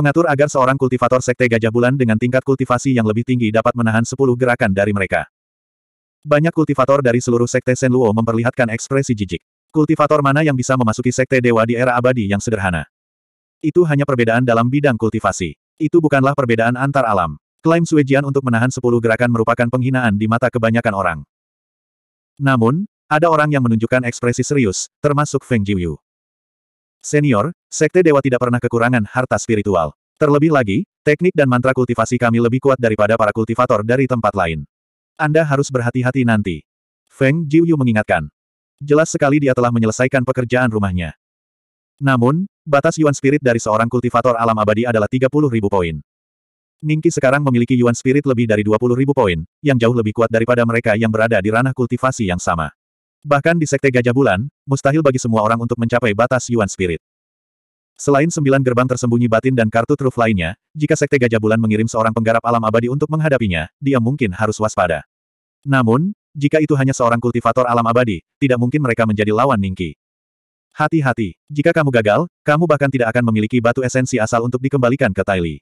mengatur agar seorang kultivator sekte gajah bulan dengan tingkat kultivasi yang lebih tinggi dapat menahan 10 gerakan dari mereka. Banyak kultivator dari seluruh sekte Senluo memperlihatkan ekspresi jijik. Kultivator mana yang bisa memasuki sekte dewa di era abadi yang sederhana? Itu hanya perbedaan dalam bidang kultivasi. Itu bukanlah perbedaan antar alam. Klaim Suejian untuk menahan 10 gerakan merupakan penghinaan di mata kebanyakan orang. Namun, ada orang yang menunjukkan ekspresi serius, termasuk Feng Jiuyu. Senior, Sekte Dewa tidak pernah kekurangan harta spiritual. Terlebih lagi, teknik dan mantra kultivasi kami lebih kuat daripada para kultivator dari tempat lain. Anda harus berhati-hati nanti. Feng Jiuyu mengingatkan. Jelas sekali dia telah menyelesaikan pekerjaan rumahnya. Namun, batas Yuan Spirit dari seorang kultivator alam abadi adalah 30.000 poin. Ningki sekarang memiliki Yuan Spirit lebih dari 20.000 poin, yang jauh lebih kuat daripada mereka yang berada di ranah kultivasi yang sama. Bahkan di Sekte Gajah Bulan, mustahil bagi semua orang untuk mencapai batas Yuan Spirit. Selain sembilan gerbang tersembunyi batin dan kartu truf lainnya, jika Sekte Gajah Bulan mengirim seorang penggarap alam abadi untuk menghadapinya, dia mungkin harus waspada. Namun, jika itu hanya seorang kultivator alam abadi, tidak mungkin mereka menjadi lawan Ningki. Hati-hati, jika kamu gagal, kamu bahkan tidak akan memiliki batu esensi asal untuk dikembalikan ke Taili.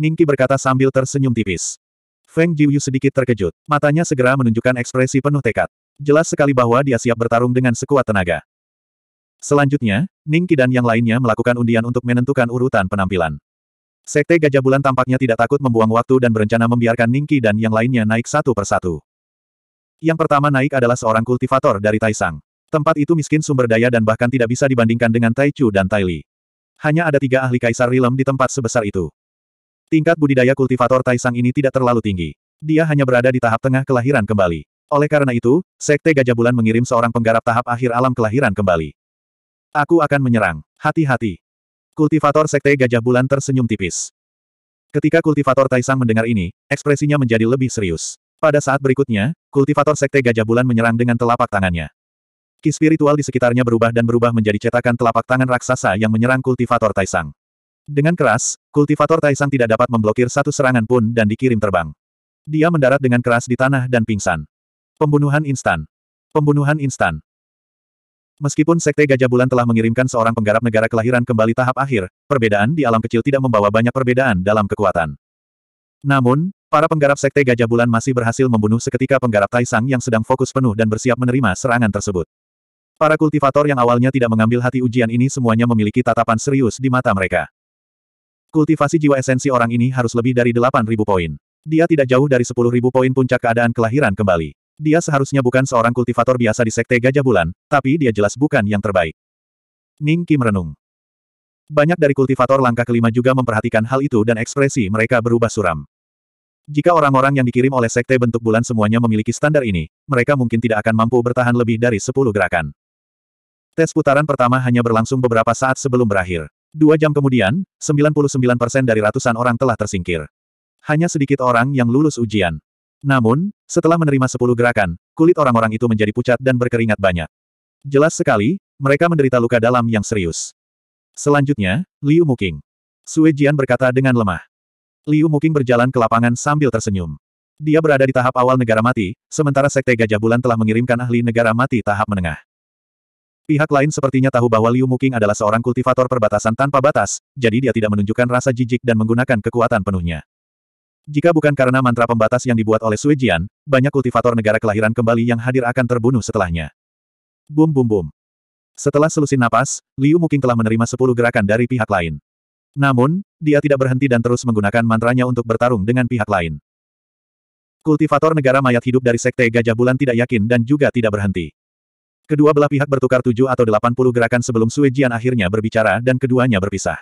Ningki berkata sambil tersenyum tipis. Feng Jiuyu sedikit terkejut, matanya segera menunjukkan ekspresi penuh tekad. Jelas sekali bahwa dia siap bertarung dengan sekuat tenaga. Selanjutnya, Ningki dan yang lainnya melakukan undian untuk menentukan urutan penampilan. Sekte Gajah Bulan tampaknya tidak takut membuang waktu dan berencana membiarkan Ningki dan yang lainnya naik satu persatu. Yang pertama naik adalah seorang kultivator dari Taisang. Tempat itu miskin sumber daya dan bahkan tidak bisa dibandingkan dengan Taichu dan Taili. Hanya ada tiga ahli kaisar rilem di tempat sebesar itu. Tingkat budidaya kultivator Taisang ini tidak terlalu tinggi. Dia hanya berada di tahap tengah kelahiran kembali. Oleh karena itu, Sekte Gajah Bulan mengirim seorang penggarap tahap akhir alam kelahiran kembali. Aku akan menyerang. Hati-hati. Kultivator Sekte Gajah Bulan tersenyum tipis. Ketika kultivator Taisang mendengar ini, ekspresinya menjadi lebih serius. Pada saat berikutnya, kultivator Sekte Gajah Bulan menyerang dengan telapak tangannya. Ki spiritual di sekitarnya berubah dan berubah menjadi cetakan telapak tangan raksasa yang menyerang kultivator Taisang. Dengan keras, kultivator Taisang tidak dapat memblokir satu serangan pun dan dikirim terbang. Dia mendarat dengan keras di tanah dan pingsan. Pembunuhan instan. Pembunuhan instan. Meskipun Sekte Gajah Bulan telah mengirimkan seorang penggarap negara kelahiran kembali tahap akhir, perbedaan di alam kecil tidak membawa banyak perbedaan dalam kekuatan. Namun, para penggarap Sekte Gajah Bulan masih berhasil membunuh seketika penggarap Taisang yang sedang fokus penuh dan bersiap menerima serangan tersebut. Para kultivator yang awalnya tidak mengambil hati ujian ini semuanya memiliki tatapan serius di mata mereka. Kultivasi jiwa esensi orang ini harus lebih dari 8.000 poin. Dia tidak jauh dari 10.000 poin puncak keadaan kelahiran kembali. Dia seharusnya bukan seorang kultivator biasa di Sekte Gajah Bulan, tapi dia jelas bukan yang terbaik. Ning Kim renung. Banyak dari kultivator langkah kelima juga memperhatikan hal itu dan ekspresi mereka berubah suram. Jika orang-orang yang dikirim oleh Sekte Bentuk Bulan semuanya memiliki standar ini, mereka mungkin tidak akan mampu bertahan lebih dari 10 gerakan. Tes putaran pertama hanya berlangsung beberapa saat sebelum berakhir. Dua jam kemudian, 99% dari ratusan orang telah tersingkir. Hanya sedikit orang yang lulus ujian. Namun, setelah menerima sepuluh gerakan, kulit orang-orang itu menjadi pucat dan berkeringat banyak. Jelas sekali, mereka menderita luka dalam yang serius. Selanjutnya, Liu Muking. Sue Jian berkata dengan lemah. Liu Muking berjalan ke lapangan sambil tersenyum. Dia berada di tahap awal negara mati, sementara Sekte Gajah Bulan telah mengirimkan ahli negara mati tahap menengah. Pihak lain sepertinya tahu bahwa Liu Muking adalah seorang kultivator perbatasan tanpa batas, jadi dia tidak menunjukkan rasa jijik dan menggunakan kekuatan penuhnya. Jika bukan karena mantra pembatas yang dibuat oleh Sui Jian, banyak kultivator negara kelahiran kembali yang hadir akan terbunuh setelahnya. Bum bum bum. Setelah selusin napas, Liu Muking telah menerima sepuluh gerakan dari pihak lain. Namun, dia tidak berhenti dan terus menggunakan mantranya untuk bertarung dengan pihak lain. Kultivator negara mayat hidup dari Sekte Gajah Bulan tidak yakin dan juga tidak berhenti. Kedua belah pihak bertukar tujuh atau delapan puluh gerakan sebelum Sui Jian akhirnya berbicara dan keduanya berpisah.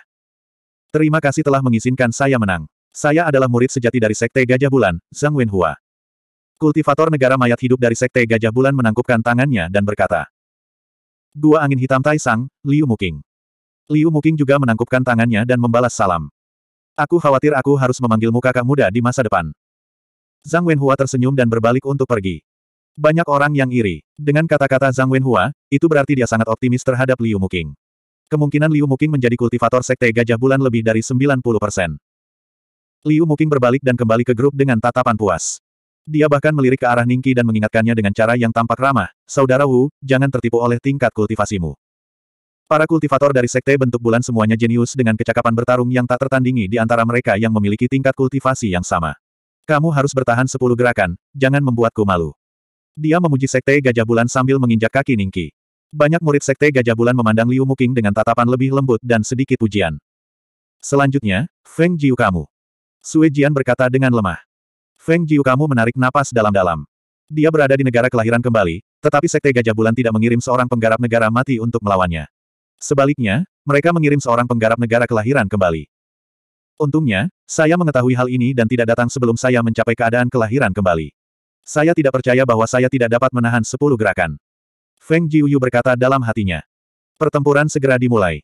Terima kasih telah mengizinkan saya menang. Saya adalah murid sejati dari Sekte Gajah Bulan, Zhang Wenhua. Kultivator negara mayat hidup dari Sekte Gajah Bulan menangkupkan tangannya dan berkata. Dua angin hitam Tai Sang, Liu Muking. Liu Muking juga menangkupkan tangannya dan membalas salam. Aku khawatir aku harus memanggilmu kakak muda di masa depan. Zhang Wenhua tersenyum dan berbalik untuk pergi. Banyak orang yang iri. Dengan kata-kata Zhang Wenhua, itu berarti dia sangat optimis terhadap Liu Muking. Kemungkinan Liu Muking menjadi kultivator Sekte Gajah Bulan lebih dari 90 persen. Liu Muking berbalik dan kembali ke grup dengan tatapan puas. Dia bahkan melirik ke arah Ningki dan mengingatkannya dengan cara yang tampak ramah, Saudara Wu, jangan tertipu oleh tingkat kultivasimu. Para kultivator dari sekte bentuk bulan semuanya jenius dengan kecakapan bertarung yang tak tertandingi di antara mereka yang memiliki tingkat kultivasi yang sama. Kamu harus bertahan sepuluh gerakan, jangan membuatku malu. Dia memuji sekte gajah bulan sambil menginjak kaki Ningki. Banyak murid sekte gajah bulan memandang Liu Muking dengan tatapan lebih lembut dan sedikit pujian. Selanjutnya, Feng Jiu kamu. Sui Jian berkata dengan lemah. Feng Jiu kamu menarik napas dalam-dalam. Dia berada di negara kelahiran kembali, tetapi Sekte Gajah Bulan tidak mengirim seorang penggarap negara mati untuk melawannya. Sebaliknya, mereka mengirim seorang penggarap negara kelahiran kembali. Untungnya, saya mengetahui hal ini dan tidak datang sebelum saya mencapai keadaan kelahiran kembali. Saya tidak percaya bahwa saya tidak dapat menahan sepuluh gerakan. Feng Jiuyu berkata dalam hatinya. Pertempuran segera dimulai.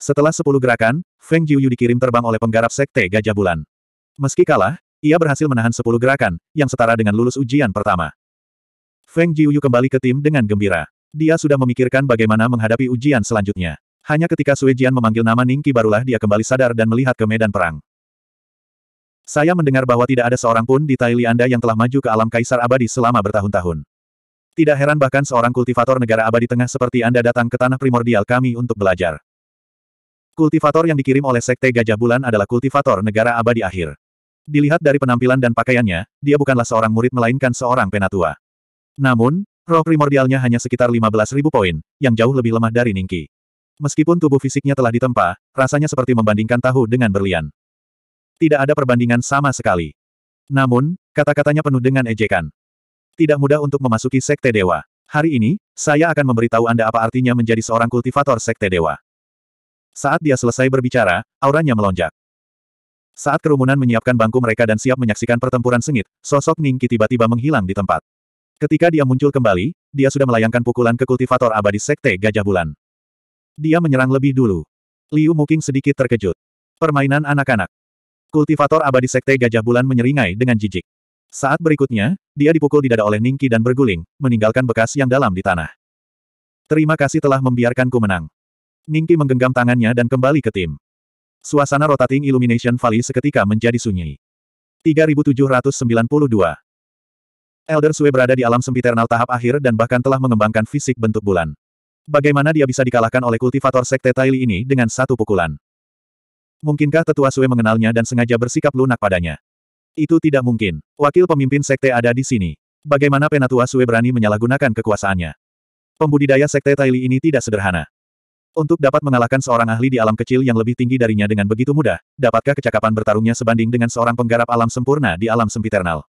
Setelah sepuluh gerakan, Feng Jiuyu dikirim terbang oleh penggarap Sekte Gajah Bulan. Meski kalah, ia berhasil menahan 10 gerakan, yang setara dengan lulus ujian pertama. Feng Jiuyu kembali ke tim dengan gembira. Dia sudah memikirkan bagaimana menghadapi ujian selanjutnya. Hanya ketika Sui Jian memanggil nama Ningki barulah dia kembali sadar dan melihat ke medan perang. Saya mendengar bahwa tidak ada seorang pun di Taili Anda yang telah maju ke alam kaisar abadi selama bertahun-tahun. Tidak heran bahkan seorang kultivator negara abadi tengah seperti Anda datang ke tanah primordial kami untuk belajar. Kultivator yang dikirim oleh Sekte Gajah Bulan adalah kultivator negara abadi akhir. Dilihat dari penampilan dan pakaiannya, dia bukanlah seorang murid melainkan seorang penatua. Namun, roh primordialnya hanya sekitar 15.000 poin, yang jauh lebih lemah dari Ningki. Meskipun tubuh fisiknya telah ditempa, rasanya seperti membandingkan tahu dengan berlian. Tidak ada perbandingan sama sekali. Namun, kata-katanya penuh dengan ejekan. Tidak mudah untuk memasuki Sekte Dewa. Hari ini, saya akan memberitahu Anda apa artinya menjadi seorang kultivator Sekte Dewa. Saat dia selesai berbicara, auranya melonjak. Saat kerumunan menyiapkan bangku mereka dan siap menyaksikan pertempuran sengit, sosok Ningki tiba-tiba menghilang di tempat. Ketika dia muncul kembali, dia sudah melayangkan pukulan ke kultivator abadi Sekte Gajah Bulan. Dia menyerang lebih dulu. Liu Muking sedikit terkejut. Permainan anak-anak. Kultivator abadi Sekte Gajah Bulan menyeringai dengan jijik. Saat berikutnya, dia dipukul di dada oleh Ningki dan berguling, meninggalkan bekas yang dalam di tanah. Terima kasih telah membiarkanku menang. Ningki menggenggam tangannya dan kembali ke tim. Suasana rotating Illumination Valley seketika menjadi sunyi. 3792 Elder Sue berada di alam sempiternal tahap akhir dan bahkan telah mengembangkan fisik bentuk bulan. Bagaimana dia bisa dikalahkan oleh kultivator sekte Taili ini dengan satu pukulan? Mungkinkah tetua Sue mengenalnya dan sengaja bersikap lunak padanya? Itu tidak mungkin. Wakil pemimpin sekte ada di sini. Bagaimana penatua Sue berani menyalahgunakan kekuasaannya? Pembudidaya sekte Taili ini tidak sederhana. Untuk dapat mengalahkan seorang ahli di alam kecil yang lebih tinggi darinya dengan begitu mudah, dapatkah kecakapan bertarungnya sebanding dengan seorang penggarap alam sempurna di alam sempiternal?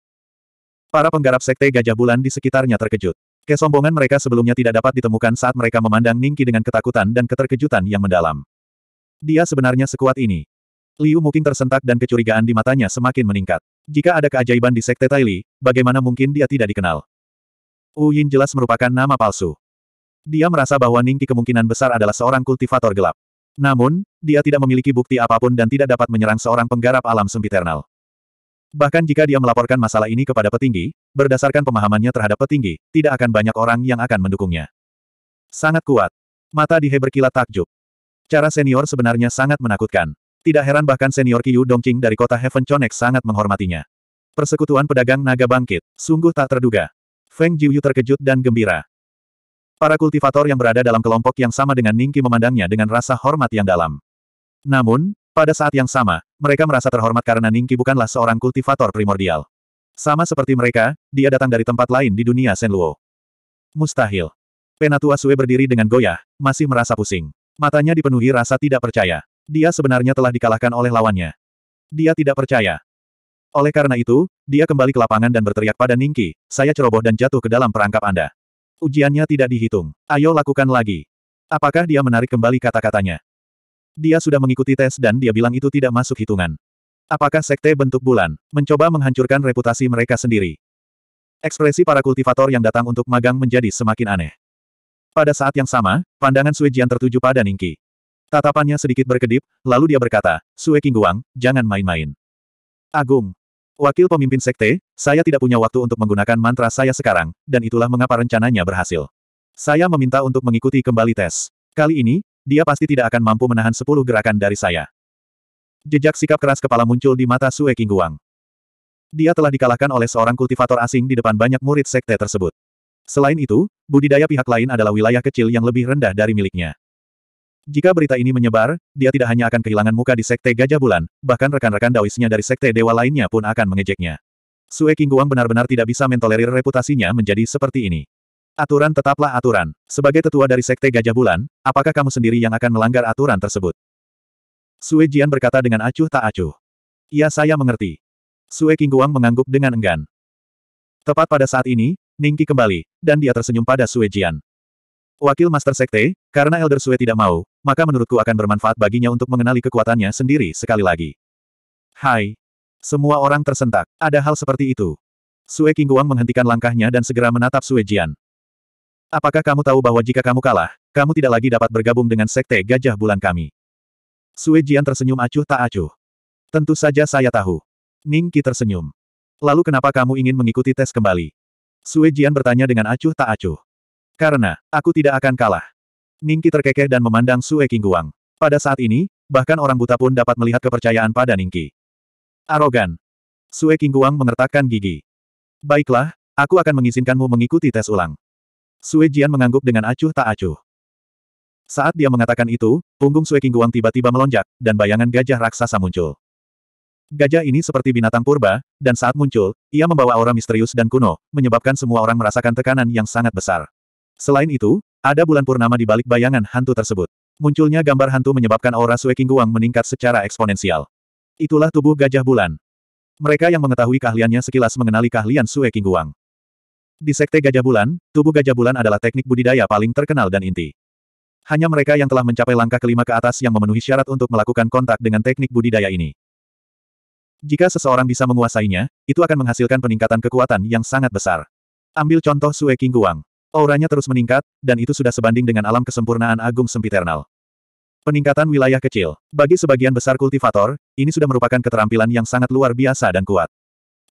Para penggarap sekte Gajah Bulan di sekitarnya terkejut. Kesombongan mereka sebelumnya tidak dapat ditemukan saat mereka memandang Ningki dengan ketakutan dan keterkejutan yang mendalam. Dia sebenarnya sekuat ini. Liu Muking tersentak dan kecurigaan di matanya semakin meningkat. Jika ada keajaiban di sekte Taili, bagaimana mungkin dia tidak dikenal? Wu Yin jelas merupakan nama palsu. Dia merasa bahwa Ningki kemungkinan besar adalah seorang kultivator gelap. Namun, dia tidak memiliki bukti apapun dan tidak dapat menyerang seorang penggarap alam sempiternal. Bahkan jika dia melaporkan masalah ini kepada petinggi, berdasarkan pemahamannya terhadap petinggi, tidak akan banyak orang yang akan mendukungnya. Sangat kuat. Mata di berkilat takjub. Cara senior sebenarnya sangat menakutkan. Tidak heran bahkan senior Qiu Dongqing dari kota Heaven Chonek sangat menghormatinya. Persekutuan pedagang naga bangkit, sungguh tak terduga. Feng Jiuyu terkejut dan gembira. Para kultivator yang berada dalam kelompok yang sama dengan Ningki memandangnya dengan rasa hormat yang dalam. Namun, pada saat yang sama, mereka merasa terhormat karena Ningki bukanlah seorang kultivator primordial. Sama seperti mereka, dia datang dari tempat lain di dunia Senluo. Mustahil. Penatua Sue berdiri dengan goyah, masih merasa pusing. Matanya dipenuhi rasa tidak percaya. Dia sebenarnya telah dikalahkan oleh lawannya. Dia tidak percaya. Oleh karena itu, dia kembali ke lapangan dan berteriak pada Ningki, saya ceroboh dan jatuh ke dalam perangkap Anda. Ujiannya tidak dihitung. Ayo lakukan lagi. Apakah dia menarik kembali kata-katanya? Dia sudah mengikuti tes dan dia bilang itu tidak masuk hitungan. Apakah sekte bentuk bulan, mencoba menghancurkan reputasi mereka sendiri? Ekspresi para kultivator yang datang untuk magang menjadi semakin aneh. Pada saat yang sama, pandangan Sui Jian tertuju pada Ningki. Tatapannya sedikit berkedip, lalu dia berkata, Sui Kingguang, jangan main-main. Agung, Wakil pemimpin sekte, saya tidak punya waktu untuk menggunakan mantra saya sekarang, dan itulah mengapa rencananya berhasil. Saya meminta untuk mengikuti kembali tes. Kali ini, dia pasti tidak akan mampu menahan sepuluh gerakan dari saya. Jejak sikap keras kepala muncul di mata Sue Guang. Dia telah dikalahkan oleh seorang kultivator asing di depan banyak murid sekte tersebut. Selain itu, budidaya pihak lain adalah wilayah kecil yang lebih rendah dari miliknya. Jika berita ini menyebar, dia tidak hanya akan kehilangan muka di Sekte Gajah Bulan, bahkan rekan-rekan Daoisnya dari Sekte Dewa lainnya pun akan mengejeknya. Sue Guang benar-benar tidak bisa mentolerir reputasinya menjadi seperti ini. Aturan tetaplah aturan. Sebagai tetua dari Sekte Gajah Bulan, apakah kamu sendiri yang akan melanggar aturan tersebut? Sue Jian berkata dengan acuh tak acuh. Ya saya mengerti. Sue Guang mengangguk dengan enggan. Tepat pada saat ini, Ningki kembali, dan dia tersenyum pada Sue Jian. Wakil Master Sekte, karena Elder Sue tidak mau, maka menurutku akan bermanfaat baginya untuk mengenali kekuatannya sendiri sekali lagi. Hai. Semua orang tersentak. Ada hal seperti itu. Sue Kingguang menghentikan langkahnya dan segera menatap Sue Jian. Apakah kamu tahu bahwa jika kamu kalah, kamu tidak lagi dapat bergabung dengan Sekte Gajah Bulan kami? Sue Jian tersenyum acuh tak acuh. Tentu saja saya tahu. Ning Qi tersenyum. Lalu kenapa kamu ingin mengikuti tes kembali? Sue Jian bertanya dengan acuh tak acuh. Karena, aku tidak akan kalah. Ningki terkekeh dan memandang Sue Kingguang. Pada saat ini, bahkan orang buta pun dapat melihat kepercayaan pada Ningki. Arogan. Sue Kingguang mengertakkan gigi. Baiklah, aku akan mengizinkanmu mengikuti tes ulang. Sue Jian mengangguk dengan acuh tak acuh. Saat dia mengatakan itu, punggung Sue Kingguang tiba-tiba melonjak, dan bayangan gajah raksasa muncul. Gajah ini seperti binatang purba, dan saat muncul, ia membawa aura misterius dan kuno, menyebabkan semua orang merasakan tekanan yang sangat besar. Selain itu, ada bulan purnama di balik bayangan hantu tersebut. Munculnya gambar hantu menyebabkan aura Sue Guang meningkat secara eksponensial. Itulah tubuh gajah bulan. Mereka yang mengetahui keahliannya sekilas mengenali keahlian Sue Guang. Di Sekte Gajah Bulan, tubuh Gajah Bulan adalah teknik budidaya paling terkenal dan inti. Hanya mereka yang telah mencapai langkah kelima ke atas yang memenuhi syarat untuk melakukan kontak dengan teknik budidaya ini. Jika seseorang bisa menguasainya, itu akan menghasilkan peningkatan kekuatan yang sangat besar. Ambil contoh Sue King Guang. Auranya terus meningkat, dan itu sudah sebanding dengan alam kesempurnaan agung sempiternal. Peningkatan wilayah kecil. Bagi sebagian besar kultivator, ini sudah merupakan keterampilan yang sangat luar biasa dan kuat.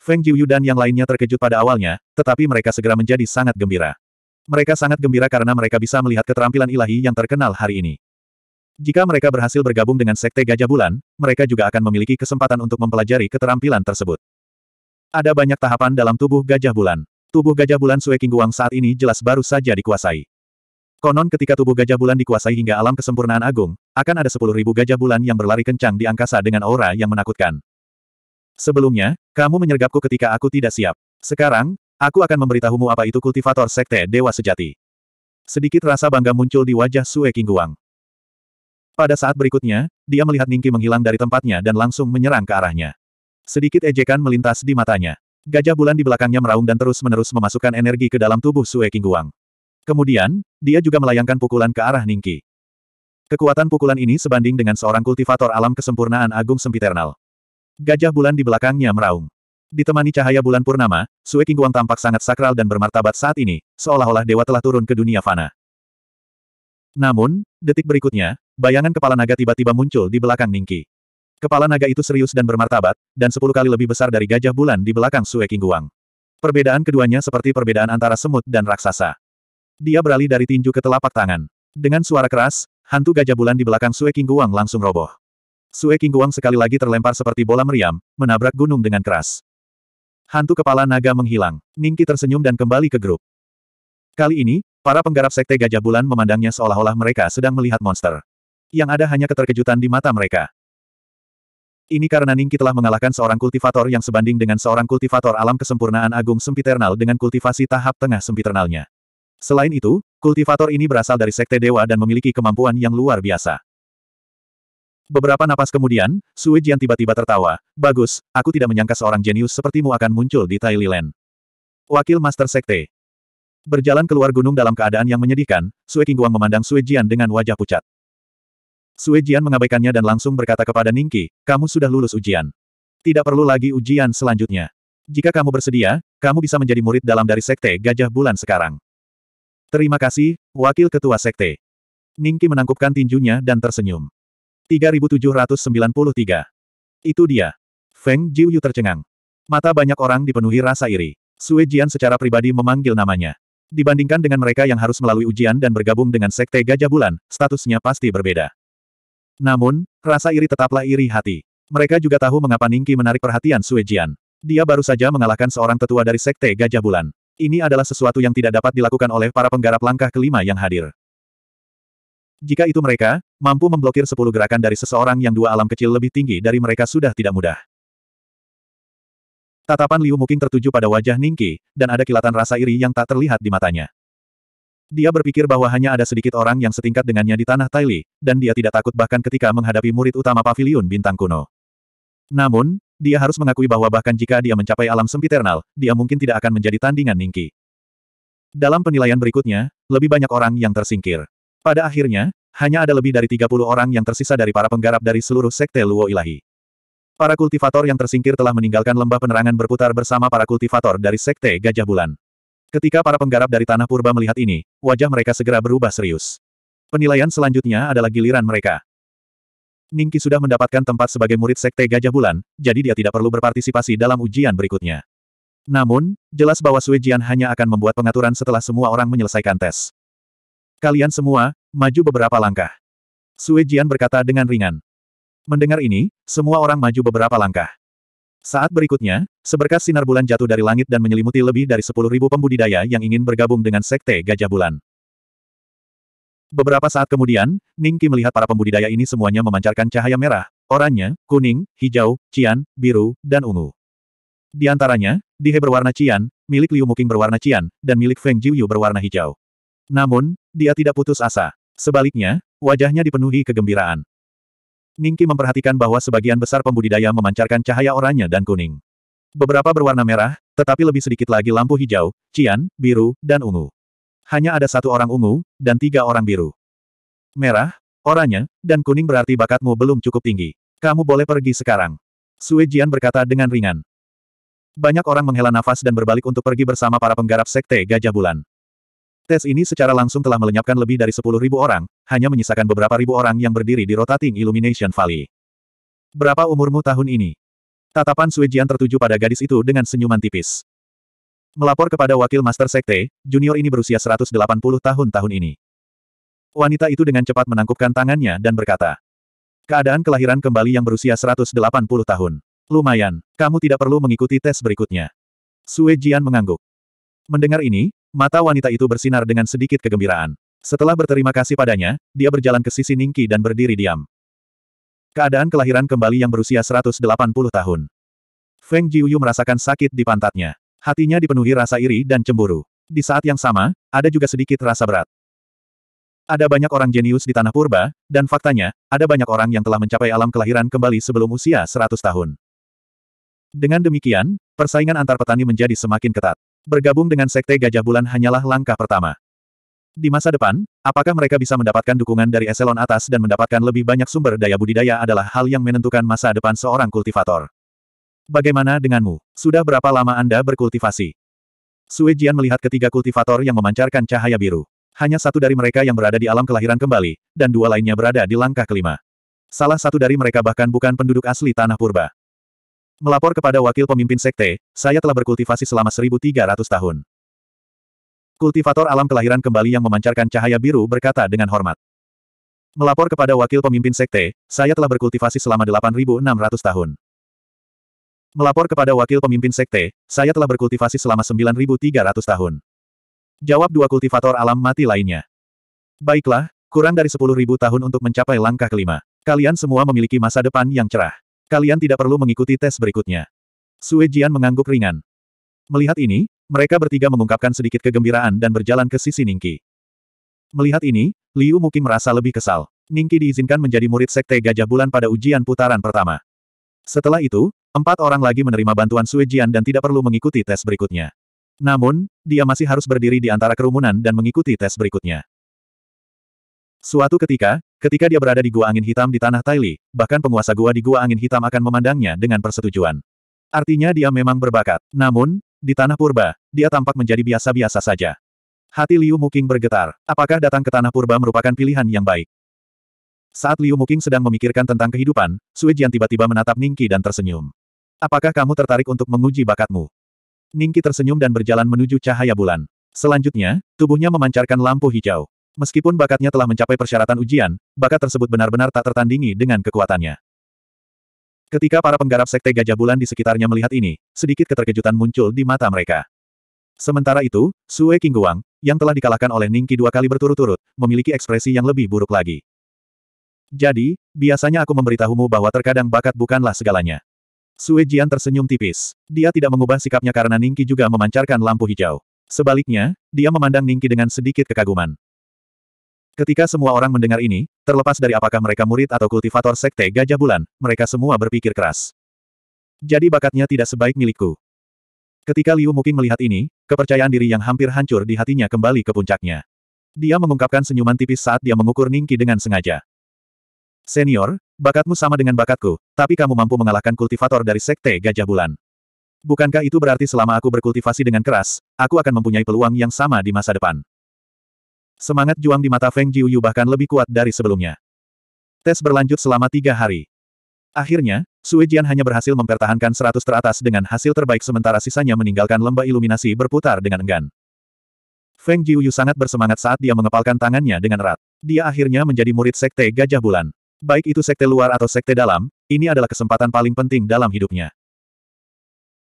Feng Jiuyu dan yang lainnya terkejut pada awalnya, tetapi mereka segera menjadi sangat gembira. Mereka sangat gembira karena mereka bisa melihat keterampilan ilahi yang terkenal hari ini. Jika mereka berhasil bergabung dengan Sekte Gajah Bulan, mereka juga akan memiliki kesempatan untuk mempelajari keterampilan tersebut. Ada banyak tahapan dalam tubuh Gajah Bulan. Tubuh gajah bulan Sue Guang saat ini jelas baru saja dikuasai. Konon ketika tubuh gajah bulan dikuasai hingga alam kesempurnaan agung, akan ada sepuluh ribu gajah bulan yang berlari kencang di angkasa dengan aura yang menakutkan. Sebelumnya, kamu menyergapku ketika aku tidak siap. Sekarang, aku akan memberitahumu apa itu kultivator sekte dewa sejati. Sedikit rasa bangga muncul di wajah Sue Guang. Pada saat berikutnya, dia melihat Ningki menghilang dari tempatnya dan langsung menyerang ke arahnya. Sedikit ejekan melintas di matanya. Gajah bulan di belakangnya meraung dan terus-menerus memasukkan energi ke dalam tubuh Sue Kingguang. Kemudian, dia juga melayangkan pukulan ke arah Ningki. Kekuatan pukulan ini sebanding dengan seorang kultivator alam kesempurnaan Agung Sempiternal. Gajah bulan di belakangnya meraung. Ditemani cahaya bulan purnama, Sue Kingguang tampak sangat sakral dan bermartabat saat ini, seolah-olah dewa telah turun ke dunia fana. Namun, detik berikutnya, bayangan kepala naga tiba-tiba muncul di belakang Ningki. Kepala naga itu serius dan bermartabat, dan sepuluh kali lebih besar dari gajah bulan di belakang Sue King Guang. Perbedaan keduanya seperti perbedaan antara semut dan raksasa. Dia beralih dari tinju ke telapak tangan. Dengan suara keras, hantu gajah bulan di belakang Sue King Guang langsung roboh. Sue King Guang sekali lagi terlempar seperti bola meriam, menabrak gunung dengan keras. Hantu kepala naga menghilang. Ningki tersenyum dan kembali ke grup. Kali ini, para penggarap sekte Gajah Bulan memandangnya seolah-olah mereka sedang melihat monster. Yang ada hanya keterkejutan di mata mereka. Ini karena Ningki telah mengalahkan seorang kultivator yang sebanding dengan seorang kultivator alam kesempurnaan agung sempiternal dengan kultivasi tahap tengah sempiternalnya. Selain itu, kultivator ini berasal dari sekte dewa dan memiliki kemampuan yang luar biasa. Beberapa napas kemudian, Sui Jian tiba-tiba tertawa. Bagus, aku tidak menyangka seorang jenius sepertimu akan muncul di Thailand. Wakil Master Sekte, Berjalan keluar gunung dalam keadaan yang menyedihkan, Sui Qingguang memandang Sui Jian dengan wajah pucat. Sue Jian mengabaikannya dan langsung berkata kepada Ningki, kamu sudah lulus ujian. Tidak perlu lagi ujian selanjutnya. Jika kamu bersedia, kamu bisa menjadi murid dalam dari Sekte Gajah Bulan sekarang. Terima kasih, Wakil Ketua Sekte. Ningki menangkupkan tinjunya dan tersenyum. 3793. Itu dia. Feng Jiuyu tercengang. Mata banyak orang dipenuhi rasa iri. Sue Jian secara pribadi memanggil namanya. Dibandingkan dengan mereka yang harus melalui ujian dan bergabung dengan Sekte Gajah Bulan, statusnya pasti berbeda. Namun, rasa iri tetaplah iri hati. Mereka juga tahu mengapa Ningki menarik perhatian Sue Jian. Dia baru saja mengalahkan seorang tetua dari Sekte Gajah Bulan. Ini adalah sesuatu yang tidak dapat dilakukan oleh para penggarap langkah kelima yang hadir. Jika itu mereka, mampu memblokir sepuluh gerakan dari seseorang yang dua alam kecil lebih tinggi dari mereka sudah tidak mudah. Tatapan Liu Muking tertuju pada wajah Ningki, dan ada kilatan rasa iri yang tak terlihat di matanya. Dia berpikir bahwa hanya ada sedikit orang yang setingkat dengannya di tanah Taili, dan dia tidak takut bahkan ketika menghadapi murid utama Pavilion bintang kuno. Namun, dia harus mengakui bahwa bahkan jika dia mencapai alam sempiternal, dia mungkin tidak akan menjadi tandingan Ningki. Dalam penilaian berikutnya, lebih banyak orang yang tersingkir. Pada akhirnya, hanya ada lebih dari 30 orang yang tersisa dari para penggarap dari seluruh sekte Luo Ilahi. Para kultivator yang tersingkir telah meninggalkan lembah penerangan berputar bersama para kultivator dari sekte Gajah Bulan. Ketika para penggarap dari Tanah Purba melihat ini, wajah mereka segera berubah serius. Penilaian selanjutnya adalah giliran mereka. Ningki sudah mendapatkan tempat sebagai murid Sekte Gajah Bulan, jadi dia tidak perlu berpartisipasi dalam ujian berikutnya. Namun, jelas bahwa Sui Jian hanya akan membuat pengaturan setelah semua orang menyelesaikan tes. Kalian semua, maju beberapa langkah. Sui Jian berkata dengan ringan. Mendengar ini, semua orang maju beberapa langkah. Saat berikutnya, seberkas sinar bulan jatuh dari langit dan menyelimuti lebih dari 10.000 pembudidaya yang ingin bergabung dengan Sekte Gajah Bulan. Beberapa saat kemudian, Ningki melihat para pembudidaya ini semuanya memancarkan cahaya merah, oranye, kuning, hijau, cian, biru, dan ungu. Di antaranya, Dihe berwarna cian, milik Liu Muking berwarna cian, dan milik Feng Jiuyu berwarna hijau. Namun, dia tidak putus asa. Sebaliknya, wajahnya dipenuhi kegembiraan. Ningki memperhatikan bahwa sebagian besar pembudidaya memancarkan cahaya oranye dan kuning. Beberapa berwarna merah, tetapi lebih sedikit lagi lampu hijau, cian, biru, dan ungu. Hanya ada satu orang ungu, dan tiga orang biru. Merah, oranye, dan kuning berarti bakatmu belum cukup tinggi. Kamu boleh pergi sekarang. Sui Jian berkata dengan ringan. Banyak orang menghela nafas dan berbalik untuk pergi bersama para penggarap Sekte Gajah Bulan. Tes ini secara langsung telah melenyapkan lebih dari 10.000 orang, hanya menyisakan beberapa ribu orang yang berdiri di rotating Illumination Valley. Berapa umurmu tahun ini? Tatapan Suijian tertuju pada gadis itu dengan senyuman tipis. Melapor kepada wakil Master Sekte, junior ini berusia 180 tahun tahun ini. Wanita itu dengan cepat menangkupkan tangannya dan berkata, Keadaan kelahiran kembali yang berusia 180 tahun. Lumayan, kamu tidak perlu mengikuti tes berikutnya. Sui Jian mengangguk. Mendengar ini, Mata wanita itu bersinar dengan sedikit kegembiraan. Setelah berterima kasih padanya, dia berjalan ke sisi Ningki dan berdiri diam. Keadaan kelahiran kembali yang berusia 180 tahun. Feng Jiuyu merasakan sakit di pantatnya. Hatinya dipenuhi rasa iri dan cemburu. Di saat yang sama, ada juga sedikit rasa berat. Ada banyak orang jenius di tanah purba, dan faktanya, ada banyak orang yang telah mencapai alam kelahiran kembali sebelum usia 100 tahun. Dengan demikian, persaingan antar petani menjadi semakin ketat. Bergabung dengan Sekte Gajah Bulan hanyalah langkah pertama. Di masa depan, apakah mereka bisa mendapatkan dukungan dari eselon atas dan mendapatkan lebih banyak sumber daya budidaya adalah hal yang menentukan masa depan seorang kultivator. Bagaimana denganmu? Sudah berapa lama Anda berkultivasi? Sui Jian melihat ketiga kultivator yang memancarkan cahaya biru. Hanya satu dari mereka yang berada di alam kelahiran kembali, dan dua lainnya berada di langkah kelima. Salah satu dari mereka bahkan bukan penduduk asli Tanah Purba. Melapor kepada wakil pemimpin sekte, saya telah berkultivasi selama 1300 tahun. Kultivator alam kelahiran kembali yang memancarkan cahaya biru berkata dengan hormat. Melapor kepada wakil pemimpin sekte, saya telah berkultivasi selama 8600 tahun. Melapor kepada wakil pemimpin sekte, saya telah berkultivasi selama 9300 tahun. Jawab dua kultivator alam mati lainnya. Baiklah, kurang dari 10.000 tahun untuk mencapai langkah kelima. Kalian semua memiliki masa depan yang cerah. Kalian tidak perlu mengikuti tes berikutnya. Sue Jian mengangguk ringan. Melihat ini, mereka bertiga mengungkapkan sedikit kegembiraan dan berjalan ke sisi Ningki. Melihat ini, Liu Muki merasa lebih kesal. Ningki diizinkan menjadi murid Sekte Gajah Bulan pada ujian putaran pertama. Setelah itu, empat orang lagi menerima bantuan Sue Jian dan tidak perlu mengikuti tes berikutnya. Namun, dia masih harus berdiri di antara kerumunan dan mengikuti tes berikutnya. Suatu ketika, Ketika dia berada di gua angin hitam di tanah Taili, bahkan penguasa gua di gua angin hitam akan memandangnya dengan persetujuan. Artinya dia memang berbakat. Namun, di tanah purba, dia tampak menjadi biasa-biasa saja. Hati Liu Muking bergetar. Apakah datang ke tanah purba merupakan pilihan yang baik? Saat Liu Muking sedang memikirkan tentang kehidupan, Sui Jian tiba-tiba menatap Ningki dan tersenyum. Apakah kamu tertarik untuk menguji bakatmu? Ningki tersenyum dan berjalan menuju cahaya bulan. Selanjutnya, tubuhnya memancarkan lampu hijau. Meskipun bakatnya telah mencapai persyaratan ujian, bakat tersebut benar-benar tak tertandingi dengan kekuatannya. Ketika para penggarap sekte Gajah Bulan di sekitarnya melihat ini, sedikit keterkejutan muncul di mata mereka. Sementara itu, Sue Kingguang, yang telah dikalahkan oleh Ningki dua kali berturut-turut, memiliki ekspresi yang lebih buruk lagi. Jadi, biasanya aku memberitahumu bahwa terkadang bakat bukanlah segalanya. Sue Jian tersenyum tipis. Dia tidak mengubah sikapnya karena Ningki juga memancarkan lampu hijau. Sebaliknya, dia memandang Ningki dengan sedikit kekaguman. Ketika semua orang mendengar ini, terlepas dari apakah mereka murid atau kultivator sekte Gajah Bulan, mereka semua berpikir keras. Jadi bakatnya tidak sebaik milikku. Ketika Liu Muking melihat ini, kepercayaan diri yang hampir hancur di hatinya kembali ke puncaknya. Dia mengungkapkan senyuman tipis saat dia mengukur Ningki dengan sengaja. Senior, bakatmu sama dengan bakatku, tapi kamu mampu mengalahkan kultivator dari sekte Gajah Bulan. Bukankah itu berarti selama aku berkultivasi dengan keras, aku akan mempunyai peluang yang sama di masa depan? Semangat juang di mata Feng Jiuyu bahkan lebih kuat dari sebelumnya. Tes berlanjut selama tiga hari. Akhirnya, Sui Jian hanya berhasil mempertahankan seratus teratas dengan hasil terbaik sementara sisanya meninggalkan lembah iluminasi berputar dengan enggan. Feng Jiuyu sangat bersemangat saat dia mengepalkan tangannya dengan erat. Dia akhirnya menjadi murid Sekte Gajah Bulan. Baik itu sekte luar atau sekte dalam, ini adalah kesempatan paling penting dalam hidupnya.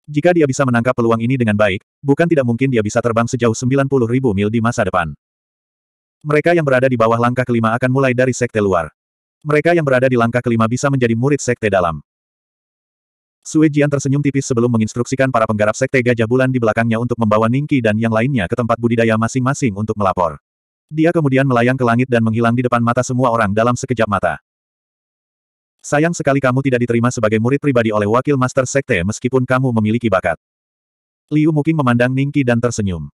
Jika dia bisa menangkap peluang ini dengan baik, bukan tidak mungkin dia bisa terbang sejauh puluh ribu mil di masa depan. Mereka yang berada di bawah langkah kelima akan mulai dari sekte luar. Mereka yang berada di langkah kelima bisa menjadi murid sekte dalam. Sui Jian tersenyum tipis sebelum menginstruksikan para penggarap sekte gajah bulan di belakangnya untuk membawa Ningki dan yang lainnya ke tempat budidaya masing-masing untuk melapor. Dia kemudian melayang ke langit dan menghilang di depan mata semua orang dalam sekejap mata. Sayang sekali kamu tidak diterima sebagai murid pribadi oleh wakil master sekte meskipun kamu memiliki bakat. Liu Muking memandang Ningki dan tersenyum.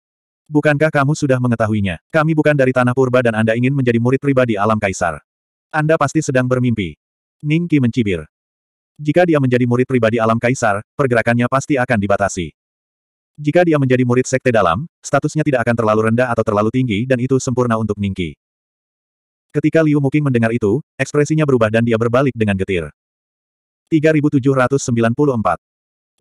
Bukankah kamu sudah mengetahuinya? Kami bukan dari tanah purba dan Anda ingin menjadi murid pribadi alam kaisar. Anda pasti sedang bermimpi. Ning Qi mencibir. Jika dia menjadi murid pribadi alam kaisar, pergerakannya pasti akan dibatasi. Jika dia menjadi murid sekte dalam, statusnya tidak akan terlalu rendah atau terlalu tinggi dan itu sempurna untuk Ning Qi. Ketika Liu Muking mendengar itu, ekspresinya berubah dan dia berbalik dengan getir. 3794.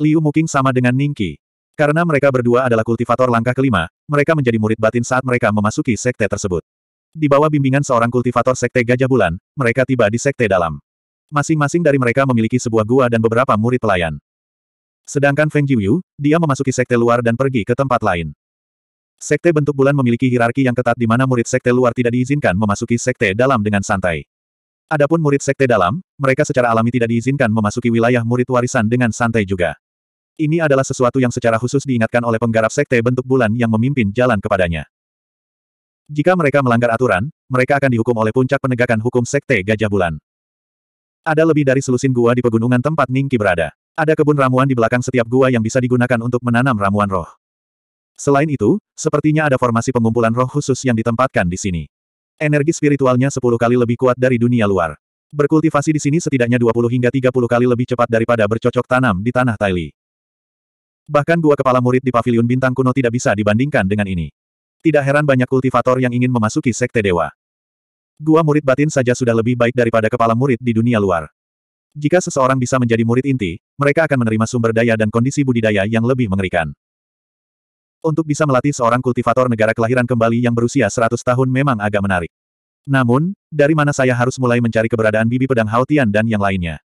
Liu Muking sama dengan Ningqi. Karena mereka berdua adalah kultivator langkah kelima, mereka menjadi murid batin saat mereka memasuki sekte tersebut. Di bawah bimbingan seorang kultivator sekte Gajah Bulan, mereka tiba di sekte dalam. Masing-masing dari mereka memiliki sebuah gua dan beberapa murid pelayan. Sedangkan Feng Jiuyu, dia memasuki sekte luar dan pergi ke tempat lain. Sekte bentuk bulan memiliki hierarki yang ketat di mana murid sekte luar tidak diizinkan memasuki sekte dalam dengan santai. Adapun murid sekte dalam, mereka secara alami tidak diizinkan memasuki wilayah murid warisan dengan santai juga. Ini adalah sesuatu yang secara khusus diingatkan oleh penggarap sekte bentuk bulan yang memimpin jalan kepadanya. Jika mereka melanggar aturan, mereka akan dihukum oleh puncak penegakan hukum sekte Gajah Bulan. Ada lebih dari selusin gua di pegunungan tempat Ningki berada. Ada kebun ramuan di belakang setiap gua yang bisa digunakan untuk menanam ramuan roh. Selain itu, sepertinya ada formasi pengumpulan roh khusus yang ditempatkan di sini. Energi spiritualnya 10 kali lebih kuat dari dunia luar. Berkultivasi di sini setidaknya 20 hingga 30 kali lebih cepat daripada bercocok tanam di tanah Thailand. Bahkan gua kepala murid di paviliun bintang kuno tidak bisa dibandingkan dengan ini. Tidak heran banyak kultivator yang ingin memasuki sekte dewa. Gua murid batin saja sudah lebih baik daripada kepala murid di dunia luar. Jika seseorang bisa menjadi murid inti, mereka akan menerima sumber daya dan kondisi budidaya yang lebih mengerikan. Untuk bisa melatih seorang kultivator negara kelahiran kembali yang berusia 100 tahun memang agak menarik. Namun, dari mana saya harus mulai mencari keberadaan bibi pedang Hautian dan yang lainnya?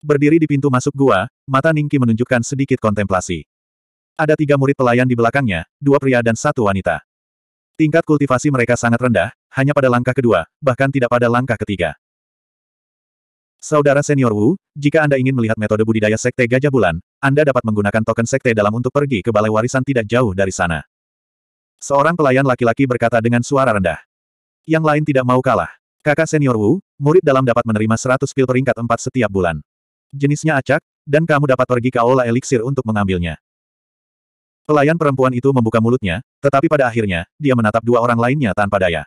Berdiri di pintu masuk gua, mata Ningki menunjukkan sedikit kontemplasi. Ada tiga murid pelayan di belakangnya, dua pria dan satu wanita. Tingkat kultivasi mereka sangat rendah, hanya pada langkah kedua, bahkan tidak pada langkah ketiga. Saudara senior Wu, jika Anda ingin melihat metode budidaya Sekte Gajah Bulan, Anda dapat menggunakan token Sekte dalam untuk pergi ke Balai Warisan tidak jauh dari sana. Seorang pelayan laki-laki berkata dengan suara rendah. Yang lain tidak mau kalah. Kakak senior Wu, murid dalam dapat menerima 100 pil peringkat 4 setiap bulan jenisnya acak, dan kamu dapat pergi ke Aula Elixir untuk mengambilnya. Pelayan perempuan itu membuka mulutnya, tetapi pada akhirnya, dia menatap dua orang lainnya tanpa daya.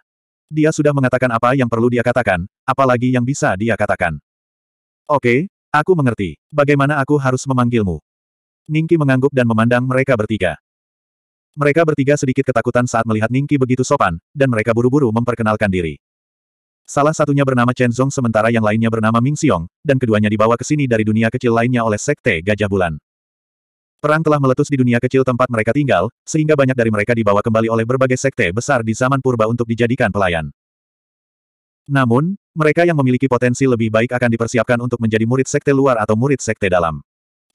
Dia sudah mengatakan apa yang perlu dia katakan, apalagi yang bisa dia katakan. Oke, aku mengerti. Bagaimana aku harus memanggilmu? Ningki mengangguk dan memandang mereka bertiga. Mereka bertiga sedikit ketakutan saat melihat Ningki begitu sopan, dan mereka buru-buru memperkenalkan diri. Salah satunya bernama Chen Zong sementara yang lainnya bernama Ming Xiong, dan keduanya dibawa ke sini dari dunia kecil lainnya oleh Sekte Gajah Bulan. Perang telah meletus di dunia kecil tempat mereka tinggal, sehingga banyak dari mereka dibawa kembali oleh berbagai sekte besar di zaman purba untuk dijadikan pelayan. Namun, mereka yang memiliki potensi lebih baik akan dipersiapkan untuk menjadi murid sekte luar atau murid sekte dalam.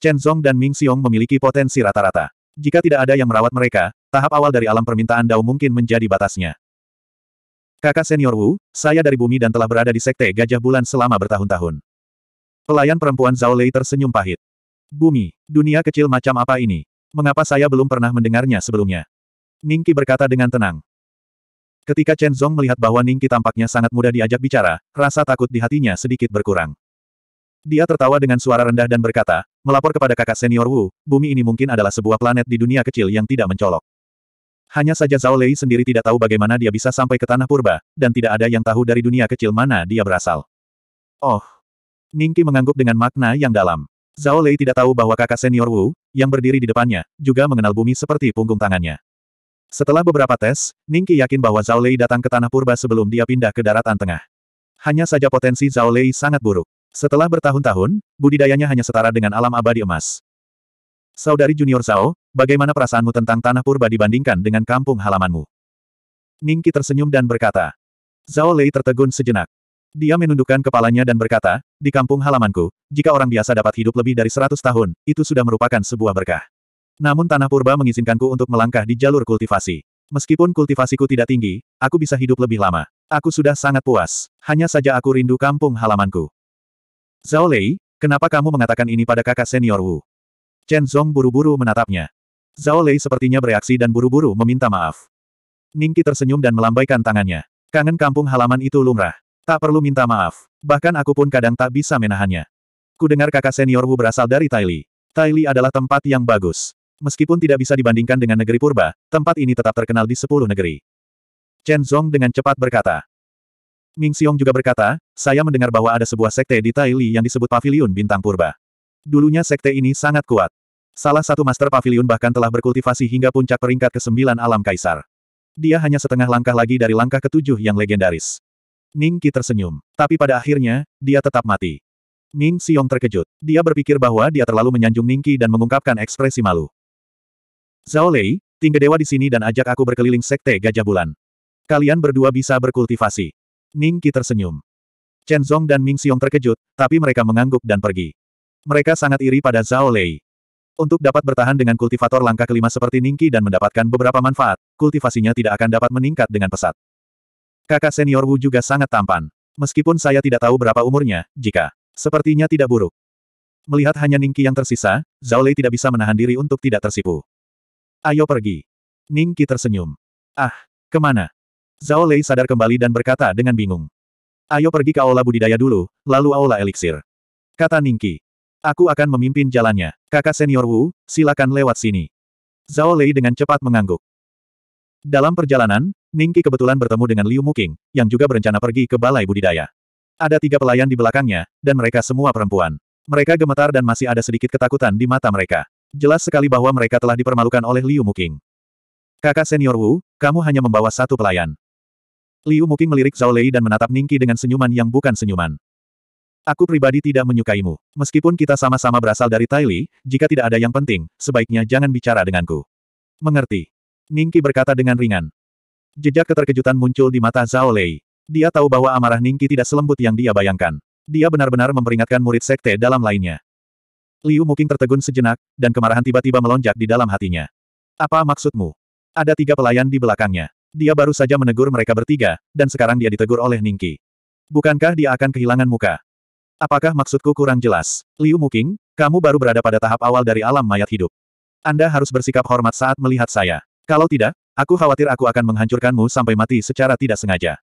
Chen Zong dan Ming Xiong memiliki potensi rata-rata. Jika tidak ada yang merawat mereka, tahap awal dari alam permintaan Dao mungkin menjadi batasnya. Kakak senior Wu, saya dari bumi dan telah berada di Sekte Gajah Bulan selama bertahun-tahun. Pelayan perempuan Zhao Lei tersenyum pahit. Bumi, dunia kecil macam apa ini? Mengapa saya belum pernah mendengarnya sebelumnya? Ningki berkata dengan tenang. Ketika Chen Zhong melihat bahwa Ningki tampaknya sangat mudah diajak bicara, rasa takut di hatinya sedikit berkurang. Dia tertawa dengan suara rendah dan berkata, melapor kepada kakak senior Wu, bumi ini mungkin adalah sebuah planet di dunia kecil yang tidak mencolok. Hanya saja Zhao Lei sendiri tidak tahu bagaimana dia bisa sampai ke tanah purba, dan tidak ada yang tahu dari dunia kecil mana dia berasal. Oh. Ningki mengangguk dengan makna yang dalam. Zhao Lei tidak tahu bahwa kakak senior Wu, yang berdiri di depannya, juga mengenal bumi seperti punggung tangannya. Setelah beberapa tes, Ningki yakin bahwa Zhao Lei datang ke tanah purba sebelum dia pindah ke daratan tengah. Hanya saja potensi Zhao Lei sangat buruk. Setelah bertahun-tahun, budidayanya hanya setara dengan alam abadi emas. Saudari junior Zhao, Bagaimana perasaanmu tentang tanah purba dibandingkan dengan kampung halamanmu? Ningki tersenyum dan berkata. Zhao Lei tertegun sejenak. Dia menundukkan kepalanya dan berkata, di kampung halamanku, jika orang biasa dapat hidup lebih dari seratus tahun, itu sudah merupakan sebuah berkah. Namun tanah purba mengizinkanku untuk melangkah di jalur kultivasi. Meskipun kultivasiku tidak tinggi, aku bisa hidup lebih lama. Aku sudah sangat puas. Hanya saja aku rindu kampung halamanku. Zhao Lei, kenapa kamu mengatakan ini pada kakak senior Wu? Chen Zong buru-buru menatapnya. Zhao Lei sepertinya bereaksi dan buru-buru meminta maaf. Ningki tersenyum dan melambaikan tangannya. Kangen kampung halaman itu lumrah. Tak perlu minta maaf. Bahkan aku pun kadang tak bisa menahannya. Ku dengar kakak senior Wu berasal dari Taili. Taili adalah tempat yang bagus. Meskipun tidak bisa dibandingkan dengan negeri purba, tempat ini tetap terkenal di sepuluh negeri. Chen Zhong dengan cepat berkata. Ming Xiong juga berkata, saya mendengar bahwa ada sebuah sekte di Taili yang disebut Pavilion Bintang Purba. Dulunya sekte ini sangat kuat. Salah satu Master Pavilion bahkan telah berkultivasi hingga puncak peringkat ke-9 alam kaisar. Dia hanya setengah langkah lagi dari langkah ke ketujuh yang legendaris. Ning Qi tersenyum, tapi pada akhirnya, dia tetap mati. Ning Xiong terkejut. Dia berpikir bahwa dia terlalu menyanjung Ning Qi dan mengungkapkan ekspresi malu. Zhao Lei, tinggal dewa di sini dan ajak aku berkeliling sekte Gajah Bulan. Kalian berdua bisa berkultivasi. Ning Qi tersenyum. Chen Zhong dan Ming Xiong terkejut, tapi mereka mengangguk dan pergi. Mereka sangat iri pada Zhao Lei. Untuk dapat bertahan dengan kultivator langkah kelima seperti Ningki dan mendapatkan beberapa manfaat, kultivasinya tidak akan dapat meningkat dengan pesat. Kakak senior Wu juga sangat tampan. Meskipun saya tidak tahu berapa umurnya, jika sepertinya tidak buruk. Melihat hanya Ningki yang tersisa, Zhao Lei tidak bisa menahan diri untuk tidak tersipu. Ayo pergi. Ningki tersenyum. Ah, kemana? Zhao Lei sadar kembali dan berkata dengan bingung. Ayo pergi ke aula budidaya dulu, lalu aula eliksir. Kata Ningki. Aku akan memimpin jalannya. Kakak senior Wu, silakan lewat sini. Zhao Lei dengan cepat mengangguk. Dalam perjalanan, Ningki kebetulan bertemu dengan Liu Muking, yang juga berencana pergi ke Balai Budidaya. Ada tiga pelayan di belakangnya, dan mereka semua perempuan. Mereka gemetar dan masih ada sedikit ketakutan di mata mereka. Jelas sekali bahwa mereka telah dipermalukan oleh Liu Muking. Kakak senior Wu, kamu hanya membawa satu pelayan. Liu Muking melirik Zhao Lei dan menatap Ningki dengan senyuman yang bukan senyuman. Aku pribadi tidak menyukaimu. Meskipun kita sama-sama berasal dari Taili, jika tidak ada yang penting, sebaiknya jangan bicara denganku. Mengerti. Ningki berkata dengan ringan. Jejak keterkejutan muncul di mata Zhao Lei. Dia tahu bahwa amarah Ningki tidak selembut yang dia bayangkan. Dia benar-benar memperingatkan murid sekte dalam lainnya. Liu mungkin tertegun sejenak, dan kemarahan tiba-tiba melonjak di dalam hatinya. Apa maksudmu? Ada tiga pelayan di belakangnya. Dia baru saja menegur mereka bertiga, dan sekarang dia ditegur oleh Ningki. Bukankah dia akan kehilangan muka? Apakah maksudku kurang jelas? Liu Muking, kamu baru berada pada tahap awal dari alam mayat hidup. Anda harus bersikap hormat saat melihat saya. Kalau tidak, aku khawatir aku akan menghancurkanmu sampai mati secara tidak sengaja.